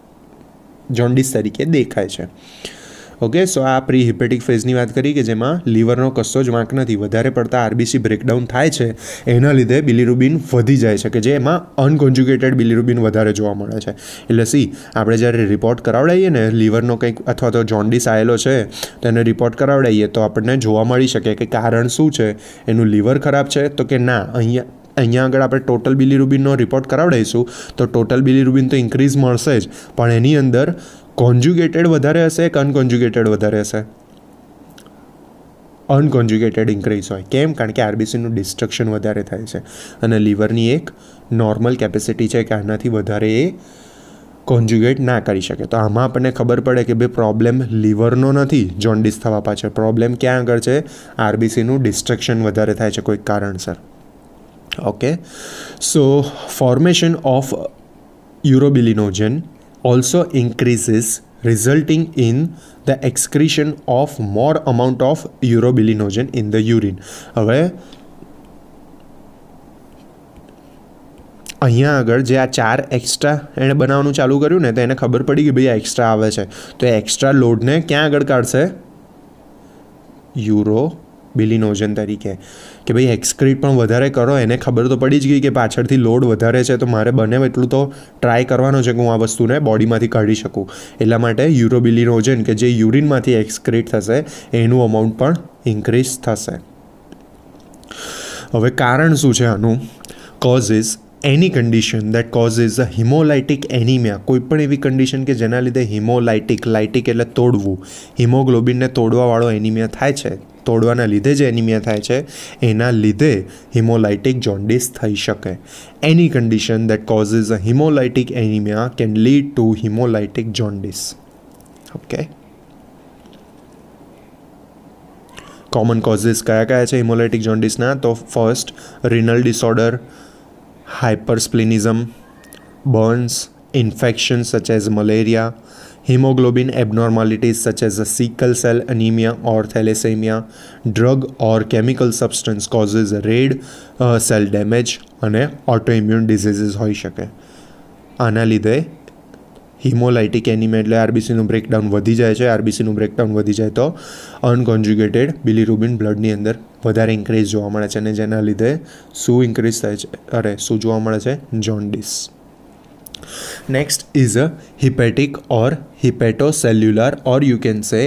જોન્ડિસ તરીકે દેખાય છે ઓકે સો આ પ્રી હિપેટિક ફેઝની વાત કરી કે જેમાં લીવરનો કશો જ વાંક નથી વધારે પડતા આરબીસી બ્રેકડાઉન થાય છે એના લીધે બિલીરુબિન વધી જાય છે કે જેમાં અનકોન્જ્યુગેટેડ બિલીરુબિન વધારે જોવા મળે છે એટલે સી આપણે જ્યારે રિપોર્ટ કરાવડાવીએ ને લીવરનો કંઈક અથવા તો જોન્ડિસ આવેલો છે તેને રિપોર્ટ કરાવડાવીએ તો આપણને જોવા મળી શકે કે કારણ શું છે એનું લીવર ખરાબ છે તો કે ના અહીંયા અહીંયા આગળ આપણે ટોટલ બિલીરુબિનનો રિપોર્ટ કરાવડાવીશું તો ટોટલ બિલીરુબિન તો ઇન્ક્રીઝ મળશે જ પણ એની અંદર કોન્જ્યુગેટેડ વધારે હશે કે અનકોન્જ્યુગેટેડ વધારે હશે અનકોન્જ્યુગેટેડ ઇન્ક્રીઝ હોય કેમ કારણ કે આરબીસીનું ડિસ્ટ્રક્શન વધારે થાય છે અને લીવરની એક નોર્મલ કેપેસિટી છે કે આનાથી વધારે એ કોન્જ્યુગેટ ના કરી શકે તો આમાં આપણને ખબર પડે કે ભાઈ પ્રોબ્લેમ લીવરનો નથી જોન્ડિસ થવા પાછળ પ્રોબ્લેમ ક્યાં આગળ છે આરબીસીનું ડિસ્ટ્રક્શન વધારે થાય છે કોઈક કારણસર okay so formation of urobilinogen also increases resulting in the excretion of more amount of urobilinogen in the urine હવે અહીંયા આગળ જે આ ચાર એક્સ્ટ્રા એણે બનાવવાનું ચાલુ કર્યું ને તો એને ખબર પડી કે ભાઈ આ એક્સ્ટ્રા આવે છે તો એ એક્સ્ટ્રા લોડને ક્યાં આગળ કાઢશે યુરો બિલિન ઓઝન તરીકે કે ભાઈ એક્સક્રીટ પણ વધારે કરો એને ખબર તો પડી જ ગઈ કે પાછળથી લોડ વધારે છે તો મારે બને એટલું તો ટ્રાય કરવાનો છે કે હું આ વસ્તુને બોડીમાંથી કાઢી શકું એટલા માટે યુરોબિલિન ઓઝન કે જે યુરિનમાંથી એક્સક્રીટ થશે એનું અમાઉન્ટ પણ ઇન્ક્રીઝ થશે હવે કારણ શું છે આનું causes any condition that causes a haemolytic anaemia કોઈપણ એવી કન્ડિશન કે જેના લીધે હિમોલાઇટિક લાઇટિક એટલે તોડવું હિમોગ્લોબિનને તોડવાવાળો એનિમિયા થાય છે તોડવાના લીધે જે એનિમિયા થાય છે એના લીધે હિમોલાઇટિક જોન્ડિસ થઈ શકે any condition that causes a haemolytic anaemia can lead to haemolytic jaundice okay common causes કયા કયા છે હિમોલાઇટિક જોન્ડિસના તો first renal disorder hypersplenism burns infections such as malaria hemoglobin abnormalities such as sickle cell anemia or thalassemia, drug or chemical substance causes red uh, cell damage અને autoimmune diseases હોઈ શકે આના લીધે હિમોલાઇટિક એનિમિયા એટલે આરબીસીનું breakdown વધી જાય છે આરબીસીનું breakdown વધી જાય તો અનકોન્જ્યુગેટેડ બિલીરુબિન બ્લડની અંદર વધારે ઇન્ક્રીઝ જોવા મળે છે અને જેના લીધે શું ઇન્ક્રીઝ થાય છે અરે શું જોવા મળે છે jaundice Next is a hepatic or hepatocellular or you can say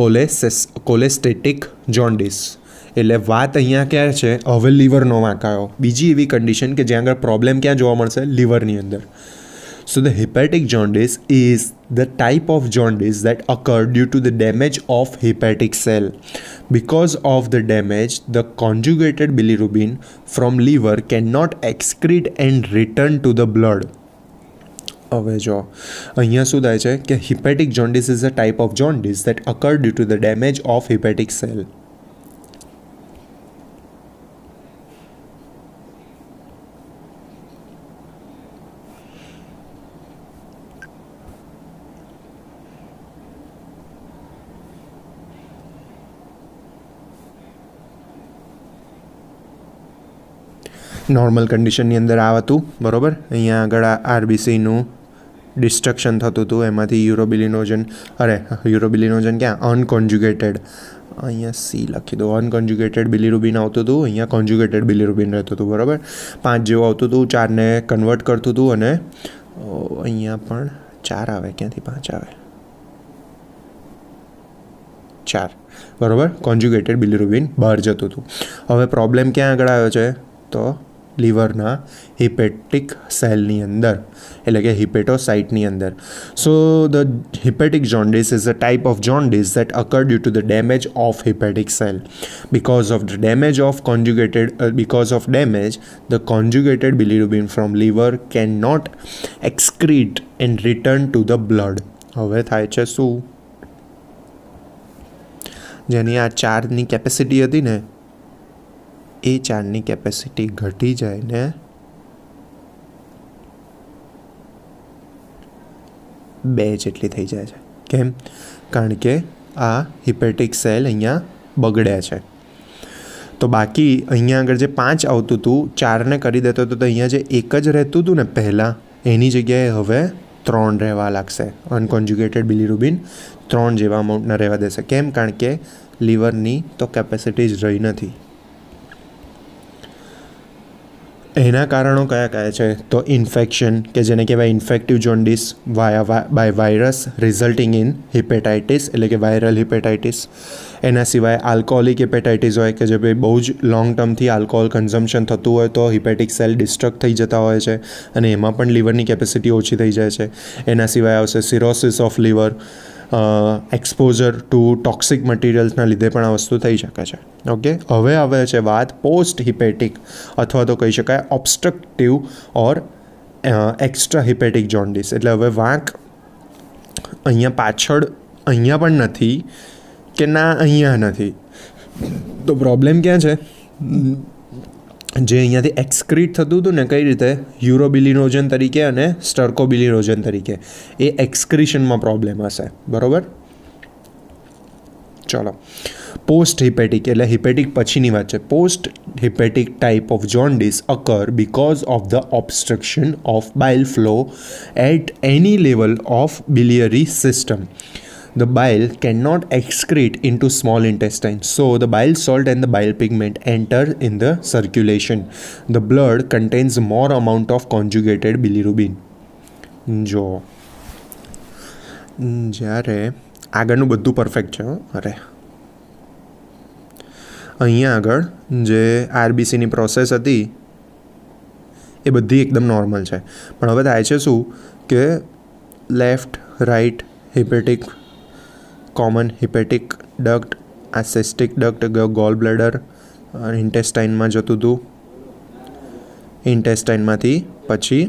cholestatic jaundice એટલે વાત અહીંયા ક્યાં છે હવે લીવરનો વાંકાયો બીજી એવી કન્ડિશન કે જ્યાં આગળ પ્રોબ્લેમ ક્યાં જોવા મળશે લીવરની અંદર So, the hepatic jaundice is the type of jaundice that occurred due to the damage of hepatic cell. Because of the damage, the conjugated bilirubin from liver cannot excrete and return to the blood. હવે જો અહીંયા શું થાય છે કે hepatic jaundice is a type of jaundice that occur due to the damage of hepatic cell normal કન્ડિશનની અંદર આવતું હતું બરાબર અહીંયા આગળ આરબીસીનું ડિસ્ટ્રક્શન થતું હતું એમાંથી યુરોબિલિનોજન અરે યુરોબિલિનોજન ક્યાં અનકોન્જ્યુગેટેડ અહીંયા સી લખી દો અનકોન્જ્યુગેટેડ બિલીરુબિન આવતું હતું અહીંયા કોન્જ્યુગેટેડ બિલીરુબિન રહેતું હતું બરાબર પાંચ જેવું આવતું હતું ચારને કન્વર્ટ કરતું હતું અને અહીંયા પણ ચાર આવે ક્યાંથી પાંચ આવે ચાર બરાબર કોન્જ્યુગેટેડ બિલીરુબિન બહાર જતું હતું હવે પ્રોબ્લેમ ક્યાં આગળ આવ્યો છે તો લિવરના હિપેટિક સેલની અંદર એટલે કે હિપેટોસાઇટની અંદર so the hepatic jaundice is a type of jaundice that occur due to the damage of hepatic cell because of the damage of conjugated because of damage the conjugated bilirubin from liver can not excrete and return to the blood હવે થાય છે શું જેની આ ચાર્જની capacity હતી ને એ ચારની કેપેસિટી ઘટી જાય ને બે જેટલી થઈ જાય છે કેમ કારણ કે આ હિપેટિક સેલ અહીંયા બગડ્યા છે તો બાકી અહીંયા આગળ જે પાંચ આવતું હતું ચારને કરી દેતો હતો તો અહીંયા જે એક જ રહેતું હતું ને પહેલાં એની જગ્યાએ હવે ત્રણ રહેવા લાગશે અનકોન્જ્યુગેટેડ બિલીરુબિન ત્રણ જેવા અમાઉન્ટના રહેવા દેશે કેમ કારણ કે લીવરની તો કેપેસિટી જ રહી નથી એના કારણો કયા કયા છે તો ઇન્ફેક્શન કે જેને કહેવાય infective jaundice via by virus resulting in hepatitis એટલે કે વાયરલ હિપેટાઇટિસ એના સિવાય આલ્કોહોલિક હિપેટાઇટિસ હોય કે જે ભાઈ બહુ જ લોંગ ટર્મથી આલ્કોહોલ કન્ઝમ્પશન થતું હોય તો હિપેટિક સેલ ડિસ્ટ્રક્ટ થઈ જતા હોય છે અને એમાં પણ લીવરની કેપેસિટી ઓછી થઈ જાય છે એના સિવાય આવશે cirrhosis of liver exposure to toxic મટીરિયલ્સના લીધે પણ આ વસ્તુ થઈ શકે છે ઓકે હવે આવે છે વાત પોસ્ટ હિપેટિક અથવા તો કહી શકાય obstructive or extra hepatic jaundice એટલે હવે વાંક અહીંયા પાછળ અહીંયા પણ નથી કે ના અહીંયા નથી તો પ્રોબ્લેમ ક્યાં છે જે અહીંયાથી એક્સક્રીટ થતું હતું ને કઈ રીતે યુરોબિલિનોજન તરીકે અને સ્ટર્કોબિલિનોજન તરીકે એ એક્સક્રીશનમાં પ્રોબ્લેમ હશે બરાબર ચલો પોસ્ટ હિપેટિક એટલે હિપેટિક પછીની વાત છે post hepatic type of jaundice occur because of the obstruction of bile flow at any level of biliary system the bile cannot excrete into small intestine so the bile salt and the bile pigment enter in the circulation the blood contains more amount of conjugated bilirubin જો જ્યારે આગળનું બધું perfect છે અરે અહીંયા આગળ જે આરબીસીની process હતી એ બધી એકદમ નોર્મલ છે પણ હવે થાય છે શું કે left right hepatic common hepatic duct આ સેસ્ટિક ડક્ટ ગોલ બ્લેડર ઇન્ટેસ્ટાઇનમાં જતું હતું ઇન્ટેસ્ટાઇનમાંથી પછી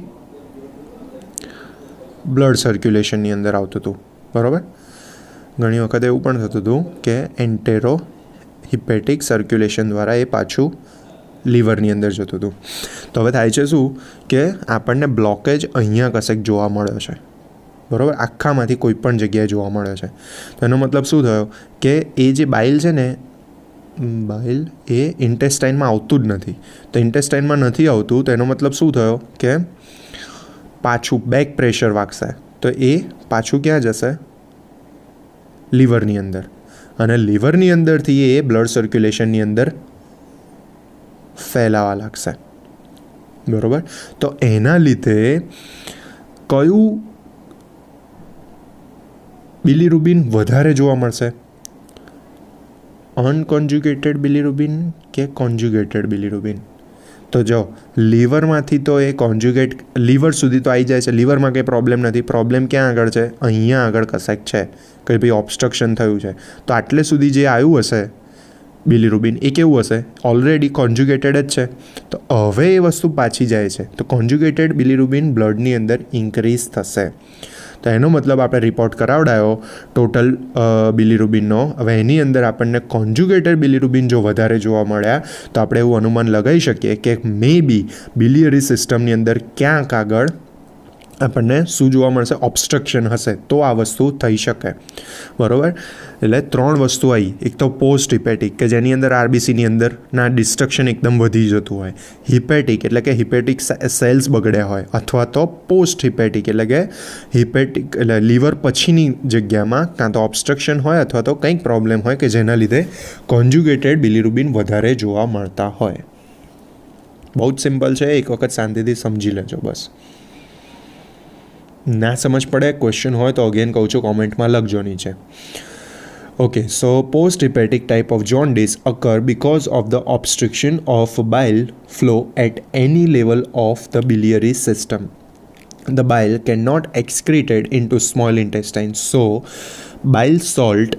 બ્લડ સર્ક્યુલેશનની અંદર આવતું હતું બરાબર ઘણી વખત એવું પણ થતું હતું કે એન્ટેરો હિપેટિક સર્ક્યુલેશન દ્વારા એ પાછું લીવરની અંદર જતું હતું તો હવે થાય છે શું કે આપણને બ્લોકેજ અહીંયા કશેક જોવા મળ્યો છે બરાબર આખામાંથી કોઈ પણ જગ્યાએ જોવા મળે છે તો એનો મતલબ શું થયો કે એ જે બાઇલ છે ને બાઇલ એ ઇન્ટેસ્ટાઇનમાં આવતું જ નથી તો ઇન્ટેસ્ટાઇનમાં નથી આવતું તો એનો મતલબ શું થયો કે પાછું બેક પ્રેશર વાગશે તો એ પાછું ક્યાં જશે લીવરની અંદર અને લીવરની અંદરથી એ બ્લડ સર્ક્યુલેશનની અંદર ફેલાવા લાગશે બરાબર તો એના લીધે કયું બિલીરુબિન વધારે જોવા મળશે અનકોન્જ્યુગેટેડ બિલીરુબિન કે કોન્જ્યુગેટેડ બિલીરુબિન તો જો લીવરમાંથી તો એ કોન્જ્યુગેટ લીવર સુધી તો આવી જાય છે લીવરમાં કંઈ પ્રોબ્લેમ નથી પ્રોબ્લેમ ક્યાં આગળ છે અહીંયા આગળ કશાક છે કે ભાઈ ઓબ્સ્ટ્રક્શન થયું છે તો આટલે સુધી જે આવ્યું હશે બિલીરુબિન એ કેવું હશે ઓલરેડી કોન્જ્યુગેટેડ જ છે તો હવે એ વસ્તુ પાછી જાય છે તો કોન્જ્યુગેટેડ બિલીરુબિન બ્લડની અંદર ઇન્ક્રીઝ થશે તો એનો મતલબ આપણે રિપોર્ટ કરાવડાયો ટોટલ બિલીરુબિનનો હવે એની અંદર આપણને કોન્જ્યુગેટેડ બિલીરુબિન જો વધારે જોવા મળ્યા તો આપણે એવું અનુમાન લગાવી શકીએ કે મે બી બિલિયરી સિસ્ટમની અંદર ક્યાંક આગળ આપણને શું જોવા મળશે ઓબસ્ટ્રક્શન હશે તો આ વસ્તુ થઈ શકે બરાબર એટલે ત્રણ વસ્તુ આવી એક તો પોસ્ટ હિપેટિક કે જેની અંદર આરબીસીની અંદર ના ડિસ્ટ્રક્શન એકદમ વધી જતું હોય હિપેટિક એટલે કે હિપેટિક સેલ્સ બગડ્યા હોય અથવા તો પોસ્ટ હિપેટિક એટલે કે હિપેટિક એટલે લીવર પછીની જગ્યામાં કાં તો ઓબસ્ટ્રક્શન હોય અથવા તો કંઈક પ્રોબ્લેમ હોય કે જેના લીધે કોન્જ્યુગેટેડ બિલીરુબિન વધારે જોવા મળતા હોય બહુ જ સિમ્પલ છે એક વખત શાંતિથી સમજી લેજો બસ ના સમજ પડે ક્વેશ્ચન હોય તો અગેન કહું છું કોમેન્ટમાં લખજો નીચે Okay, so post hepatic type of jaundice occur because of the obstruction of bile flow at any level of the biliary system. The bile cannot excreted into small intestine, so bile salt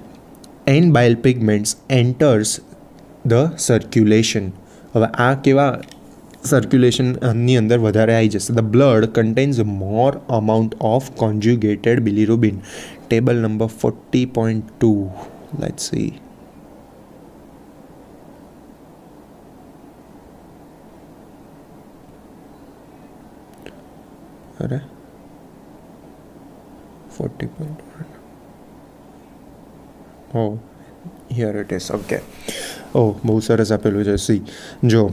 and bile pigments enters the circulation. હવે આ કેવા circulation अंदर वारे आई जैसे the blood contains more amount of conjugated bilirubin table number forty point two let's see अरे forty point oh here it is okay ओ बहुत सरस आपेलू सी जो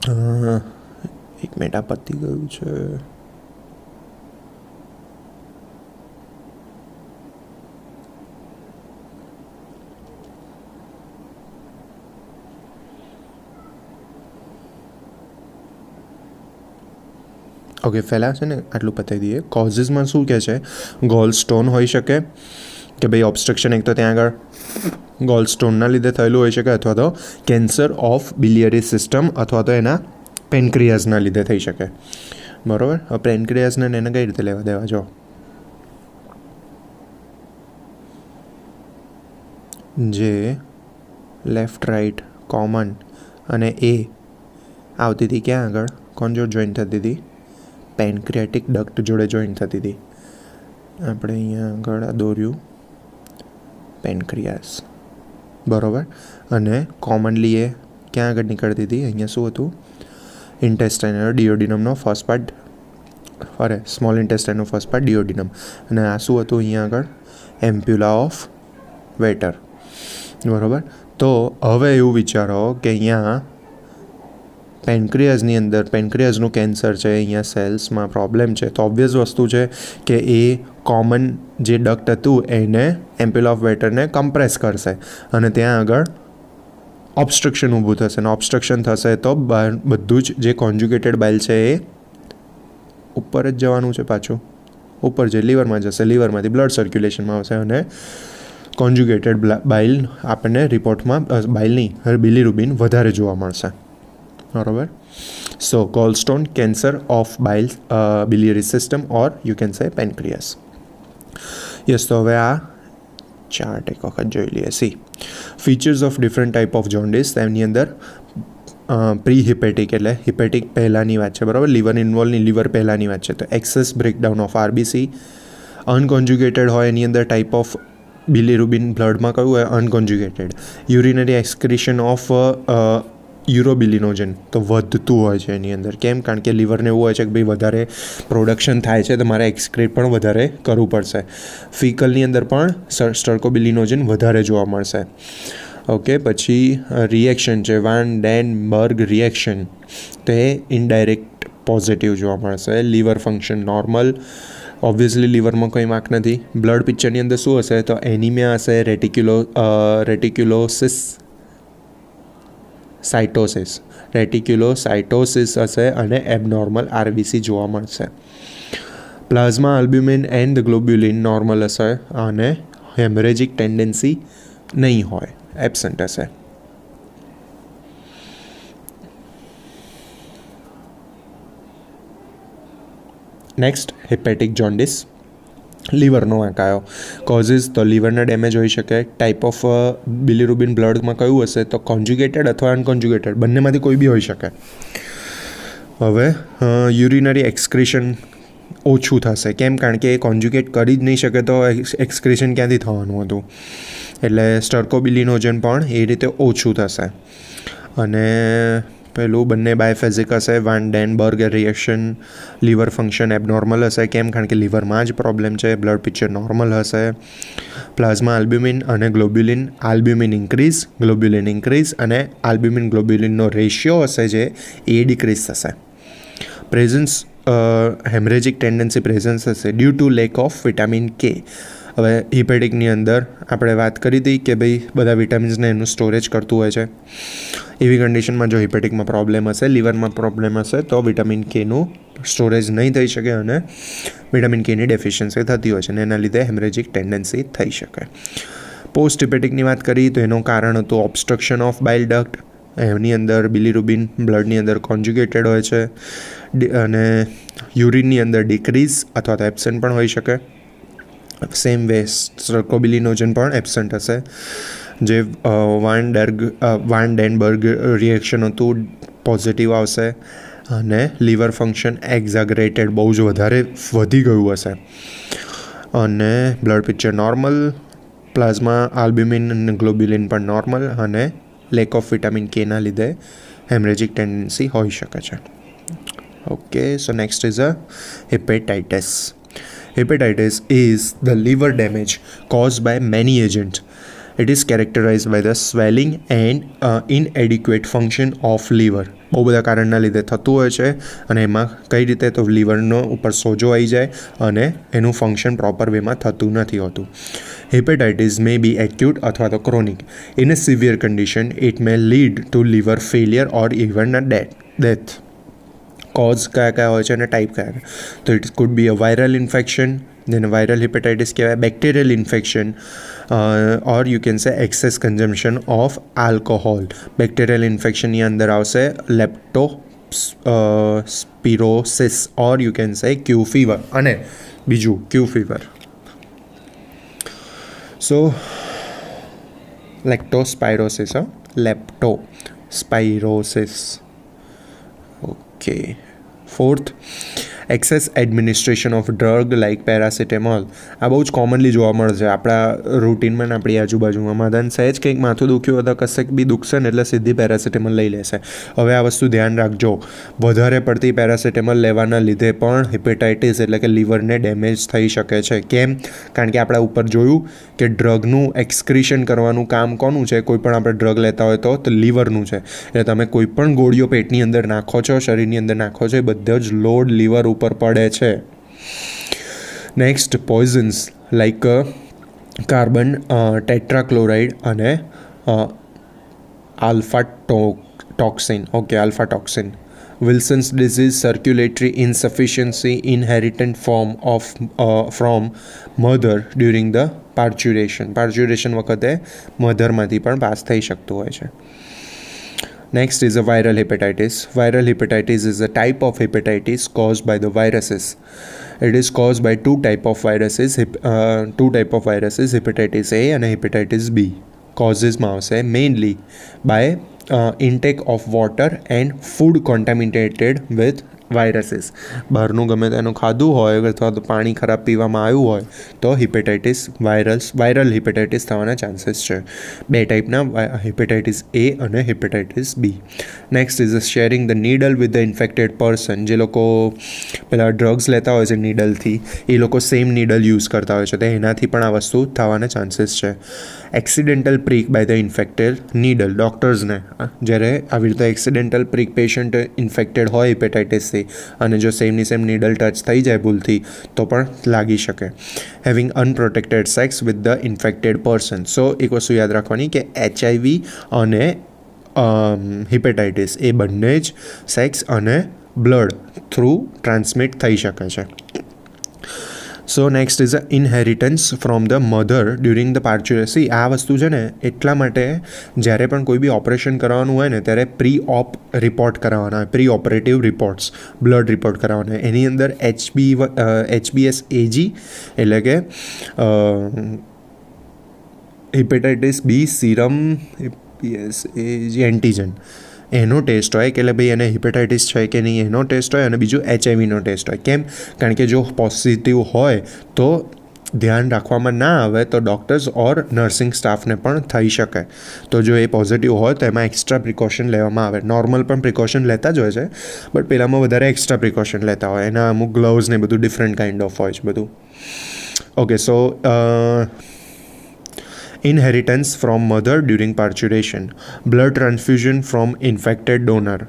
એક મિનિટ આ પતી ગયું છે ઓકે પહેલાં છે ને આટલું પતાવી દઈએ કોઝિસમાં શું કહે છે ગોલ સ્ટોન હોઈ શકે કે ભાઈ ઓબસ્ટ્રક્શન એક તો ત્યાં આગળ ગોલસ્ટોનના લીધે થયેલું હોઈ શકે અથવા તો કેન્સર ઓફ બિલિયરી સિસ્ટમ અથવા તો એના પેનક્રિયાઝના લીધે થઈ શકે બરાબર હવે પેનક્રિયાઝને એને કઈ રીતે લેવા દેવા જો જે લેફ્ટ રાઈટ કોમન અને એ આવતી હતી ક્યાં આગળ કોણ જોડે જોઈન થતી હતી પેનક્રિયાટિક ડક્ટ જોડે જોઈન થતી હતી આપણે અહીંયા આગળ આ દોર્યું પેનક્રિયાસ બરાબર અને કોમનલી એ ક્યાં આગળ નીકળતી હતી અહીંયા શું હતું ઇન્ટેસ્ટાઇન ડિયોડિનમનો ફર્સ્ટ પાર્ટ અરે સ્મોલ ઇન્ટેસ્ટાઇનનો ફર્સ્ટ પાર્ટ ડિયોડિનમ અને આ શું હતું અહીંયા આગળ એમ્પ્યુલા ઓફ વેટર બરાબર તો હવે એવું વિચારો કે અહીંયા પેન્ક્રિયાઝની અંદર પેન્ક્રિયાઝનું કેન્સર છે અહીંયા સેલ્સમાં પ્રોબ્લેમ છે તો ઓબ્વિયસ વસ્તુ છે કે એ કોમન જે ડક્ટ હતું એને એમ્પિલ ઓફ વેટરને કમ્પ્રેસ કરશે અને ત્યાં આગળ ઓબસ્ટ્રક્શન ઊભું થશે અને ઓબસ્ટ્રક્શન થશે તો બધું જ જે કોન્જ્યુકેટેડ બાઇલ છે એ ઉપર જ જવાનું છે પાછું ઉપર જે લીવરમાં જશે લીવરમાંથી બ્લડ સર્ક્યુલેશનમાં આવશે અને કોન્જ્યુકેટેડ બાઇલ આપણને રિપોર્ટમાં બાઇલની બિલીરુબિન વધારે જોવા મળશે बराबर so gallstone cancer of bile biliary system और you can say pancreas yes तो हमें आ चार एक वक्त जो ली सी features of different type of jaundice अंदर प्री हिपेटिक एट हिपेटिक पहला है बराबर लीवर इन्वॉल्व लीवर पहलानी है तो excess breakdown of RBC unconjugated होनी अंदर टाइप ऑफ बिलिरुबिन ब्लड में क्यों है unconjugated urinary excretion of urobilinogen તો વધતું હોય છે એની અંદર કેમ કારણ કે લિવરને એવું હોય છે કે ભાઈ વધારે પ્રોડક્શન થાય છે તમારે એક્સક્રેટ પણ વધારે કરવું પડશે ફિકલની અંદર પણ સ્ટર્કોબિલિનોજન વધારે જોવા મળશે ઓકે પછી રિએક્શન છે વાન ડેન બર્ગ રિએક્શન તે ઇનડાયરેક્ટ પોઝિટિવ જોવા મળશે લિવર ફંક્શન નોર્મલ ઓબ્વિયસલી લિવરમાં કોઈ માર્ક નથી બ્લડ પિક્ચરની અંદર શું હશે તો એનિમિયા હશે રેટિક્યુલો રેટિક્યુલોસિસ સાઇટોસિસ રેટિક્યુલોસાઇટોસિસ હશે અને એબનોર્મલ આરબીસી જોવા મળશે plasma albumin and globulin normal હશે અને હેમરેજિક ટેન્ડન્સી નહીં હોય એબસન્ટ હશે નેક્સ્ટ હિપેટિક જોન્ડિસ લીવરનો વાંક આવ્યો કોઝિસ તો લીવરના ડેમેજ હોઈ શકે ટાઈપ ઓફ બિલીરુબિન બ્લડમાં કયું હશે તો કોન્જ્યુગેટેડ અથવા અનકોન્જ્યુગેટેડ બંનેમાંથી કોઈ બી હોઈ શકે હવે યુરિનરી એક્સક્રીશન ઓછું થશે કેમ કારણ કે એ કોન્જ્યુગેટ કરી જ નહીં શકે તો એક્સક્રીશન ક્યાંથી થવાનું હતું એટલે સ્ટર્કોબિલિનોજન પણ એ રીતે ઓછું થશે અને પેલું બંને બાયફેઝિક હશે van den Bergh reaction liver function abnormal હશે કેમ કારણ કે લીવરમાં જ પ્રોબ્લેમ છે બ્લડ પિક્ચર નોર્મલ હશે પ્લાઝમા આલ્બ્યુમિન અને globulin albumin increase globulin increase અને આલ્બ્યુમિન ગ્લોબ્યુલિનનો રેશિયો હશે જે એ ડિક્રીઝ થશે પ્રેઝન્સ હેમરેજિક ટેન્ડન્સી પ્રેઝન્સ હશે due to lack of vitamin K હવે હિપેડિકની અંદર આપણે વાત કરી હતી કે ભાઈ બધા વિટામિન્સને એનું સ્ટોરેજ કરતું હોય છે એવી કન્ડિશનમાં જો હિપેટિકમાં પ્રોબ્લેમ હશે લીવરમાં પ્રોબ્લેમ હશે તો વિટામિન કેનું સ્ટોરેજ નહીં થઈ શકે અને વિટામિન કેની ડેફિશિયન્સી થતી હોય છે અને એના લીધે હેમરેજિક ટેન્ડન્સી થઈ શકે પોસ્ટ હિપેટિકની વાત કરીએ તો એનું કારણ હતું ઓબસ્ટ્રક્શન ઓફ બાઇલ ડક્ટ એમની અંદર બિલીરુબિન બ્લડની અંદર કોન્જ્યુગેટેડ હોય છે અને યુરિનની અંદર ડિક્રીઝ અથવા તો એબસેન્ટ પણ હોઈ શકે સેમ વે સ્ટ્રકોબિલિનોજન પણ એબસન્ટ હશે જે વાન ડર્ગ વાન ડેનબર્ગ રિએક્શન હતું પોઝિટિવ આવશે અને લીવર ફંક્શન એક્ઝાગરેટેડ બહુ જ વધારે વધી ગયું હશે અને blood picture normal plasma albumin અને ગ્લોબ્યુલિન પણ નોર્મલ અને લેક ઓફ વિટામિન કેના લીધે હેમરેજિક ટેન્ડન્સી હોઈ શકે છે okay so next is a hepatitis Hepatitis is the liver damage caused by many agents. It is characterized by the swelling and uh, inadequate function of liver. બહુ બધા કારણના લીધે થતું હોય છે અને એમાં કઈ રીતે તો લીવરનો ઉપર સોજો આવી જાય અને એનું ફંક્શન પ્રોપર વેમાં થતું નથી હોતું હેપેટાઇટિસ મે બી એક્યુટ અથવા તો chronic in a severe condition it may lead to liver failure or even a death death cause કયા કયા હોય છે અને ટાઈપ કયા તો it could be a viral infection જેને વાયરલ હિપેટાઇટિસ કહેવાય bacterial infection or you can say excess consumption of alcohol bacterial ઇન્ફેક્શનની અંદર આવશે લેપ્ટો સ્પિરોસિસ ઓર યુ કેન સે ક્યુ ફીવર અને બીજું Q fever so lactospirosis leptospirosis Okay. Fourth, excess administration of drug like paracetamol આ બહુ જ કોમનલી જોવા મળશે આપણા રૂટીનમાં આપણી આજુબાજુમાં માધન સહેજ કંઈક માથું દુખ્યું અથવા કશેક બી દુખશે ને એટલે સીધી પેરાસિટેમોલ લઈ લેશે હવે આ વસ્તુ ધ્યાન રાખજો વધારે પડતી પેરાસિટેમોલ લેવાના લીધે પણ હિપેટાઇટિસ એટલે કે લીવરને ડેમેજ થઈ શકે છે કેમ કારણ કે આપણા ઉપર જોયું કે ડ્રગનું એક્સક્રીશન કરવાનું કામ કોનું છે કોઈ પણ આપણે ડ્રગ લેતા હોય તો લીવરનું છે એટલે તમે કોઈ પણ ગોળીઓ પેટની અંદર નાખો છો શરીરની અંદર નાખો છો એ બધા જ લોડ લીવર ઉપર ઉપર પડે છે next poisons like carbon tetrachloride અને આલ્ફા ટોક toxin okay alpha toxin Wilson's disease circulatory insufficiency inheritance form of from mother during the parturition parturition વખતે મધરમાંથી પણ પાસ થઈ શકતું હોય છે Next is a viral hepatitis. Viral hepatitis is a type of hepatitis caused by the viruses. It is caused by two type of viruses, uh, two type of viruses, hepatitis A and hepatitis B. Causes mouse mainly by uh, intake of water and food contaminated with viruses બહારનું ગમે તેનું ખાધું હોય અથવા તો પાણી ખરાબ પીવામાં આવ્યું હોય તો હિપેટાઇટિસ વાયરસ વાયરલ હિપેટાઇટિસ થવાના ચાન્સીસ છે બે ટાઈપના હિપેટાઇટિસ એ અને hepatitis B next is a sharing the needle with the infected person જે લોકો પેલા ડ્રગ્સ લેતા હોય છે નીડલથી એ લોકો સેમ નીડલ યુઝ કરતા હોય છે તો એનાથી પણ આ વસ્તુ થવાના ચાન્સીસ છે accidental prick by the infected needle ડૉક્ટર્સને જ્યારે આવી રીતે એક્સિડેન્ટલ પ્રિક પેશન્ટ ઇન્ફેક્ટેડ હોય હિપેટાઇટિસથી અને જો સેમની સેમ નીડલ ટચ થઈ જાય ભૂલથી તો પણ લાગી શકે having unprotected sex with the infected person so એક વસ્તુ યાદ રાખવાની કે એચઆઈવી અને હિપેટાઇટિસ એ બંને જ સેક્સ અને બ્લડ થ્રુ ટ્રાન્સમિટ થઈ શકે છે so next is a inheritance from the mother during the parturition આ વસ્તુ છે ને એટલા માટે જ્યારે પણ કોઈ બી ઓપરેશન કરવાનું હોય ને ત્યારે પ્રી ઓપ રિપોર્ટ કરાવવાના pre operative reports blood report કરાવવાના એની અંદર એચબી એચબીએસ એજી એટલે કે hepatitis B serum APS AG antigen એનો ટેસ્ટ હોય કે ભાઈ એને હિપેટાઇટિસ છે કે નહીં એનો ટેસ્ટ હોય અને બીજું એચઆઈવીનો ટેસ્ટ હોય કેમ કારણ કે જો પોઝિટિવ હોય તો ધ્યાન રાખવામાં ના આવે તો ડૉક્ટર્સ ઓર નર્સિંગ સ્ટાફને પણ થઈ શકે તો જો એ પોઝિટિવ હોય તો એમાં એક્સ્ટ્રા પ્રિકોશન લેવામાં આવે નોર્મલ પણ પ્રિકોશન લેતા જ હોય છે બટ પેલામાં વધારે એક્સ્ટ્રા પ્રિકોશન લેતા હોય એના અમુક ગ્લવ્સ ને બધું ડિફરન્ટ કાઇન્ડ ઓફ હોય છે બધું okay so inheritance from mother during parturition, blood transfusion from infected donor.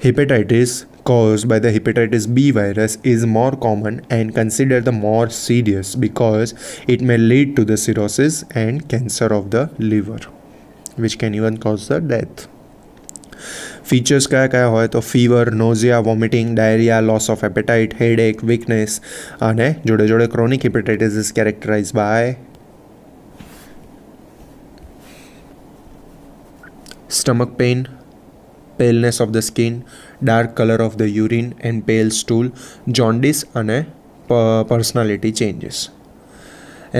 Hepatitis caused by the hepatitis B virus is more common and considered the more serious because it may lead to the cirrhosis and cancer of the liver which can even cause the death Features: क्या કયા હોય તો fever nausea vomiting diarrhoea loss of appetite headache weakness અને जोड़े जोड़े chronic hepatitis is characterize by stomach pain paleness of the skin dark colour of the urine and pale stool jaundice અને personality changes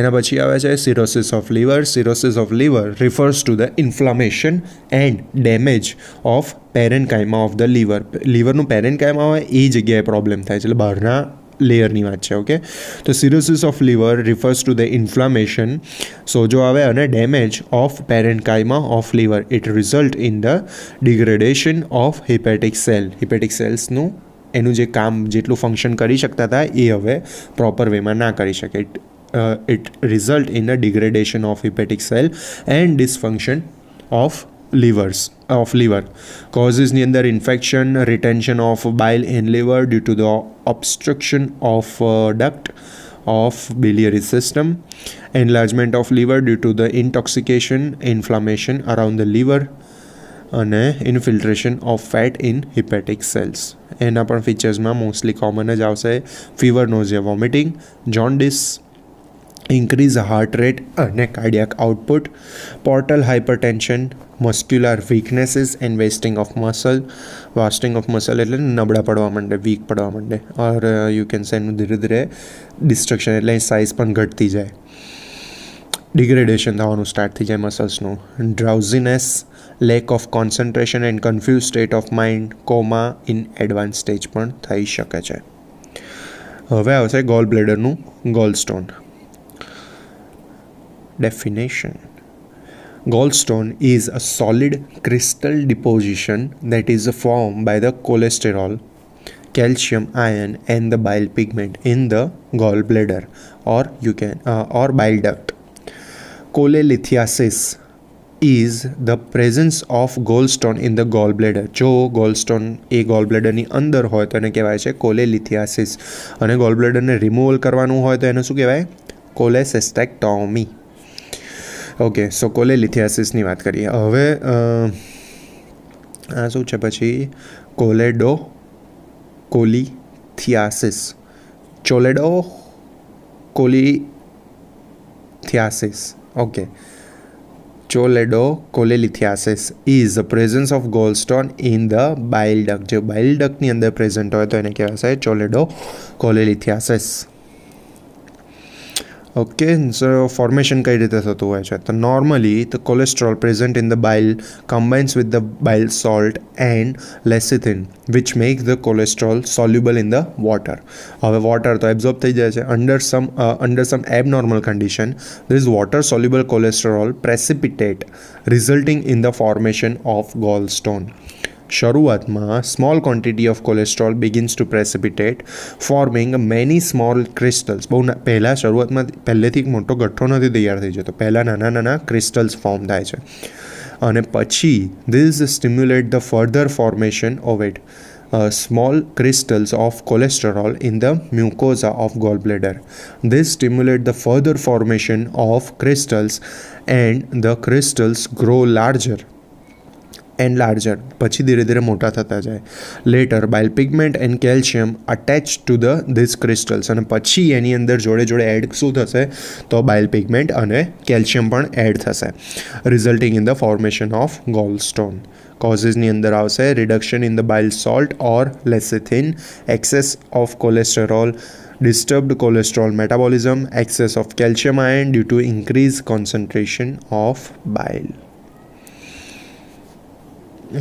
એના પછી આવે છે cirrhosis of liver cirrhosis of liver refers to the inflammation and damage of parenchyma of the liver લીવરનું parenchyma હોય એ જગ્યાએ problem થાય છે એટલે બહારના લેયરની વાત છે ઓકે તો cirrhosis of liver refers to the inflammation સોજો આવે અને damage of parenchyma of liver it result in the degradation of hepatic cell hepatic સેલ્સનું એનું જે કામ જેટલું ફંક્શન કરી શકતા હતા એ હવે પ્રોપર વેમાં ના કરી શકે it it result in the degradation of hepatic cell and dysfunction of livers of liver causes in infection retention of bile in liver due to the obstruction of uh, duct of biliary system enlargement of liver due to the intoxication inflammation around the liver and uh, infiltration of fat in hepatic cells. And એના features ફીચર્સમાં mostly common જ આવશે fever, nausea, vomiting, jaundice. Increase heart rate અને cardiac output portal hypertension muscular weaknesses and wasting of muscle wasting of muscle એટલે નબળા પડવા માંડે week પડવા માંડે ઓર યુ કેન સે ધીરે ધીરે ડિસ્ટ્રક્શન એટલે સાઇઝ પણ ઘટતી જાય ડિગ્રેડેશન થવાનું સ્ટાર્ટ થઈ જાય મસલ્સનું drowsiness lack of concentration and confuse state of mind coma in advance stage પણ થઈ શકે છે હવે આવશે ગોલ બ્લેડરનું gall stone definition. Gallstone is a solid crystal deposition that is formed by the cholesterol, calcium ion and the bile pigment in the gallbladder or you can uh, or bile duct. Cholelithiasis is the presence of gallstone in the gallbladder જો ગોલસ્ટોન એ ગોલબ્લેડરની અંદર હોય તો એને કહેવાય છે કોલેલિથિયાસિસ અને ગોલબ્લેડરને removal કરવાનું હોય તો એને શું કહેવાય કોલેસેસ્ટેક્ટોમી ઓકે સો કોલે લિથિયાસિસની વાત કરીએ હવે આ શું છે પછી choledocholithiasis choledocholithiasis okay choledocholithiasis is the presence of gallstone in the bile duct જે બાઇલ ડકની અંદર પ્રેઝન્ટ હોય તો એને કહેવાશે ચોલેડો કોલેલિથિયાસિસ ઓકે સો ફોર્મેશન કઈ રીતે થતું હોય છે તો normally the cholesterol present in the bile combines with the bile salt and lecithin which make the cholesterol soluble in the water હવે વોટર તો એબ્ઝોર્બ થઈ જાય છે under some under some abnormal condition there is water soluble cholesterol precipitate resulting in the formation of gall stone શરૂઆતમાં small quantity of cholesterol begins to precipitate forming many small crystals બહુ પહેલાં શરૂઆતમાં પહેલેથી એક મોટો ગઠ્ઠો નથી તૈયાર થઈ જતો પહેલાં નાના નાના ક્રિસ્ટલ્સ ફોર્મ થાય છે અને પછી this stimulate the further formation of small crystals of of in the mucosa of of gallbladder. This stimulate the further formation of crystals and the crystals grow larger and larger પછી ધીરે ધીરે મોટા થતા જાય later bile pigment and calcium attach to the this crystals અને પછી એની અંદર જોડે જોડે એડ શું થશે તો બાઇલ પિગમેન્ટ અને કેલ્શિયમ પણ એડ થશે resulting in the formation of gall stone કોઝિસની અંદર આવશે reduction in the bile salt or lecithin excess of cholesterol disturbed cholesterol metabolism excess of calcium ion due to increase concentration of bile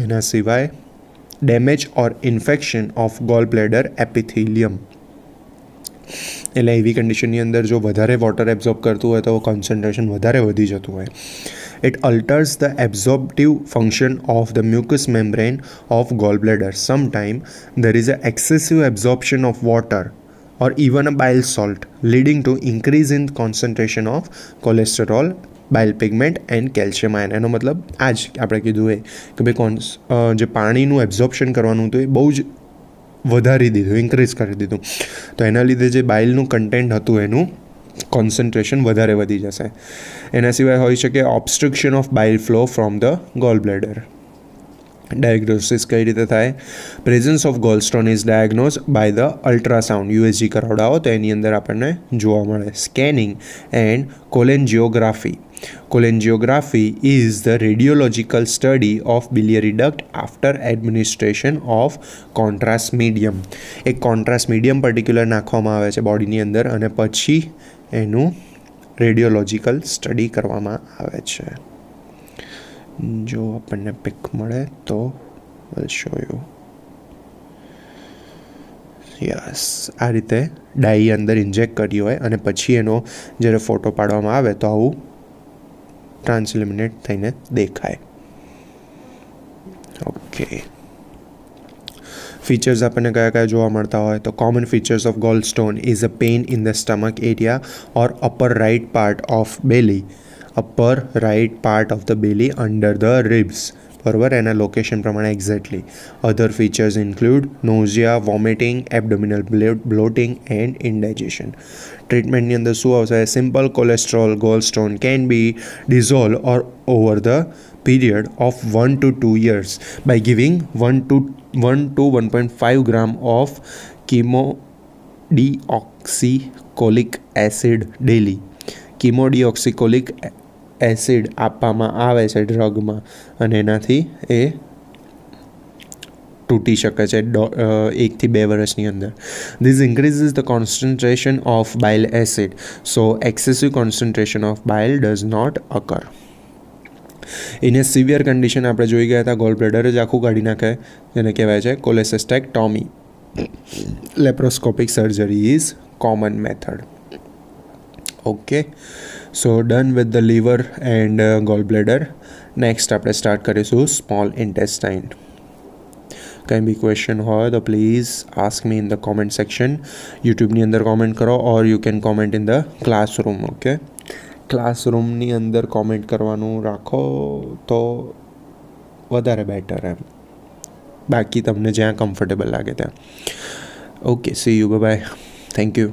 એના સિવાય damage or infection of goal bladder epithelium એટલે એવી કન્ડિશનની અંદર જો વધારે વોટર એબ્ઝોર્બ કરતું હોય તો કોન્સન્ટ્રેશન વધારે વધી જતું હોય it alters the absorptive function of the mucous membrane of gallbladder sometimes there is an excessive absorption of water or even a bile salt leading to increase in concentration of cholesterol bile pigment and calcium ion એનો મતલબ આ જ આપણે કીધું એ કે ભાઈ cones જે પાણીનું એબ્ઝોર્પ્શન કરવાનું હતું એ બહુ જ વધારી દીધું ઇન્ક્રીઝ કરી દીધું તો એના લીધે જે બાઇલનું કન્ટેન્ટ હતું એનું કોન્સન્ટ્રેશન વધારે વધી જશે એના સિવાય હોઈ શકે obstruction of bile flow from the goal bladder diagnosis કઈ રીતે થાય presence of gallstone is diagnose by the ultrasound USG કરાવડાવો તો એની અંદર આપણને જોવા મળે સ્કેનિંગ એન્ડ કોલેન cholangiography cholangiography is the radiological study of biliary duct after administration of contrast medium એક કોન્ટ્રાસ્ટ મીડિયમ પર્ટિક્યુલર નાખવામાં આવે છે બોડીની અંદર અને પછી એનું રેડિયોલોજિકલ સ્ટડી કરવામાં આવે છે જો આપણને પિક મળે તો શો યુ યસ આ રીતે ડાઈ અંદર ઇન્જેક્ટ કરી હોય અને પછી એનો જ્યારે ફોટો પાડવામાં આવે તો આવું ટ્રાન્સલેમિનેટ થઈને દેખાય ઓકે ફીચર્સ આપણને કયા કયા જોવા મળતા હોય તો common features of gold stone is a pain in the stomach area or upper right part of belly upper right part of the belly under the ribs બરાબર એના લોકેશન પ્રમાણે exactly other features include nausea vomiting abdominal bloating and indigestion ટ્રીટમેન્ટની અંદર શું આવશે simple cholesterol gallstone can be dissolve or over the period of one two two years by giving one two one two one point five gram of chenodeoxycholic acid daily chenodeoxycholic acid આપવામાં આવે છે ડ્રગમાં અને એનાથી એ તૂટી શકે છે એકથી બે વર્ષની અંદર this increases the concentration of bile acid so excessive concentration of bile does not occur એને સિવિયર કન્ડિશન આપણે જોઈ ગયા હતા ગોલ બ્લેડર જ આખું કાઢી નાખે જેને કહેવાય છે cholecystectomy laparoscopic surgery is common method okay so done with the liver and gall bladder next આપણે સ્ટાર્ટ કરીશું સ્મોલ ઇન્ટેસ્ટાઇન કંઈ બી ક્વેશ્ચન હોય તો please ask me in the comment section યુટ્યુબની અંદર કોમેન્ટ કરો or you can comment in the classroom okay ક્લાસરૂમની અંદર કોમેન્ટ કરવાનું રાખો તો વધારે બેટર એમ બાકી તમને જ્યાં કમ્ફર્ટેબલ લાગે ત્યાં okay see you bye thank you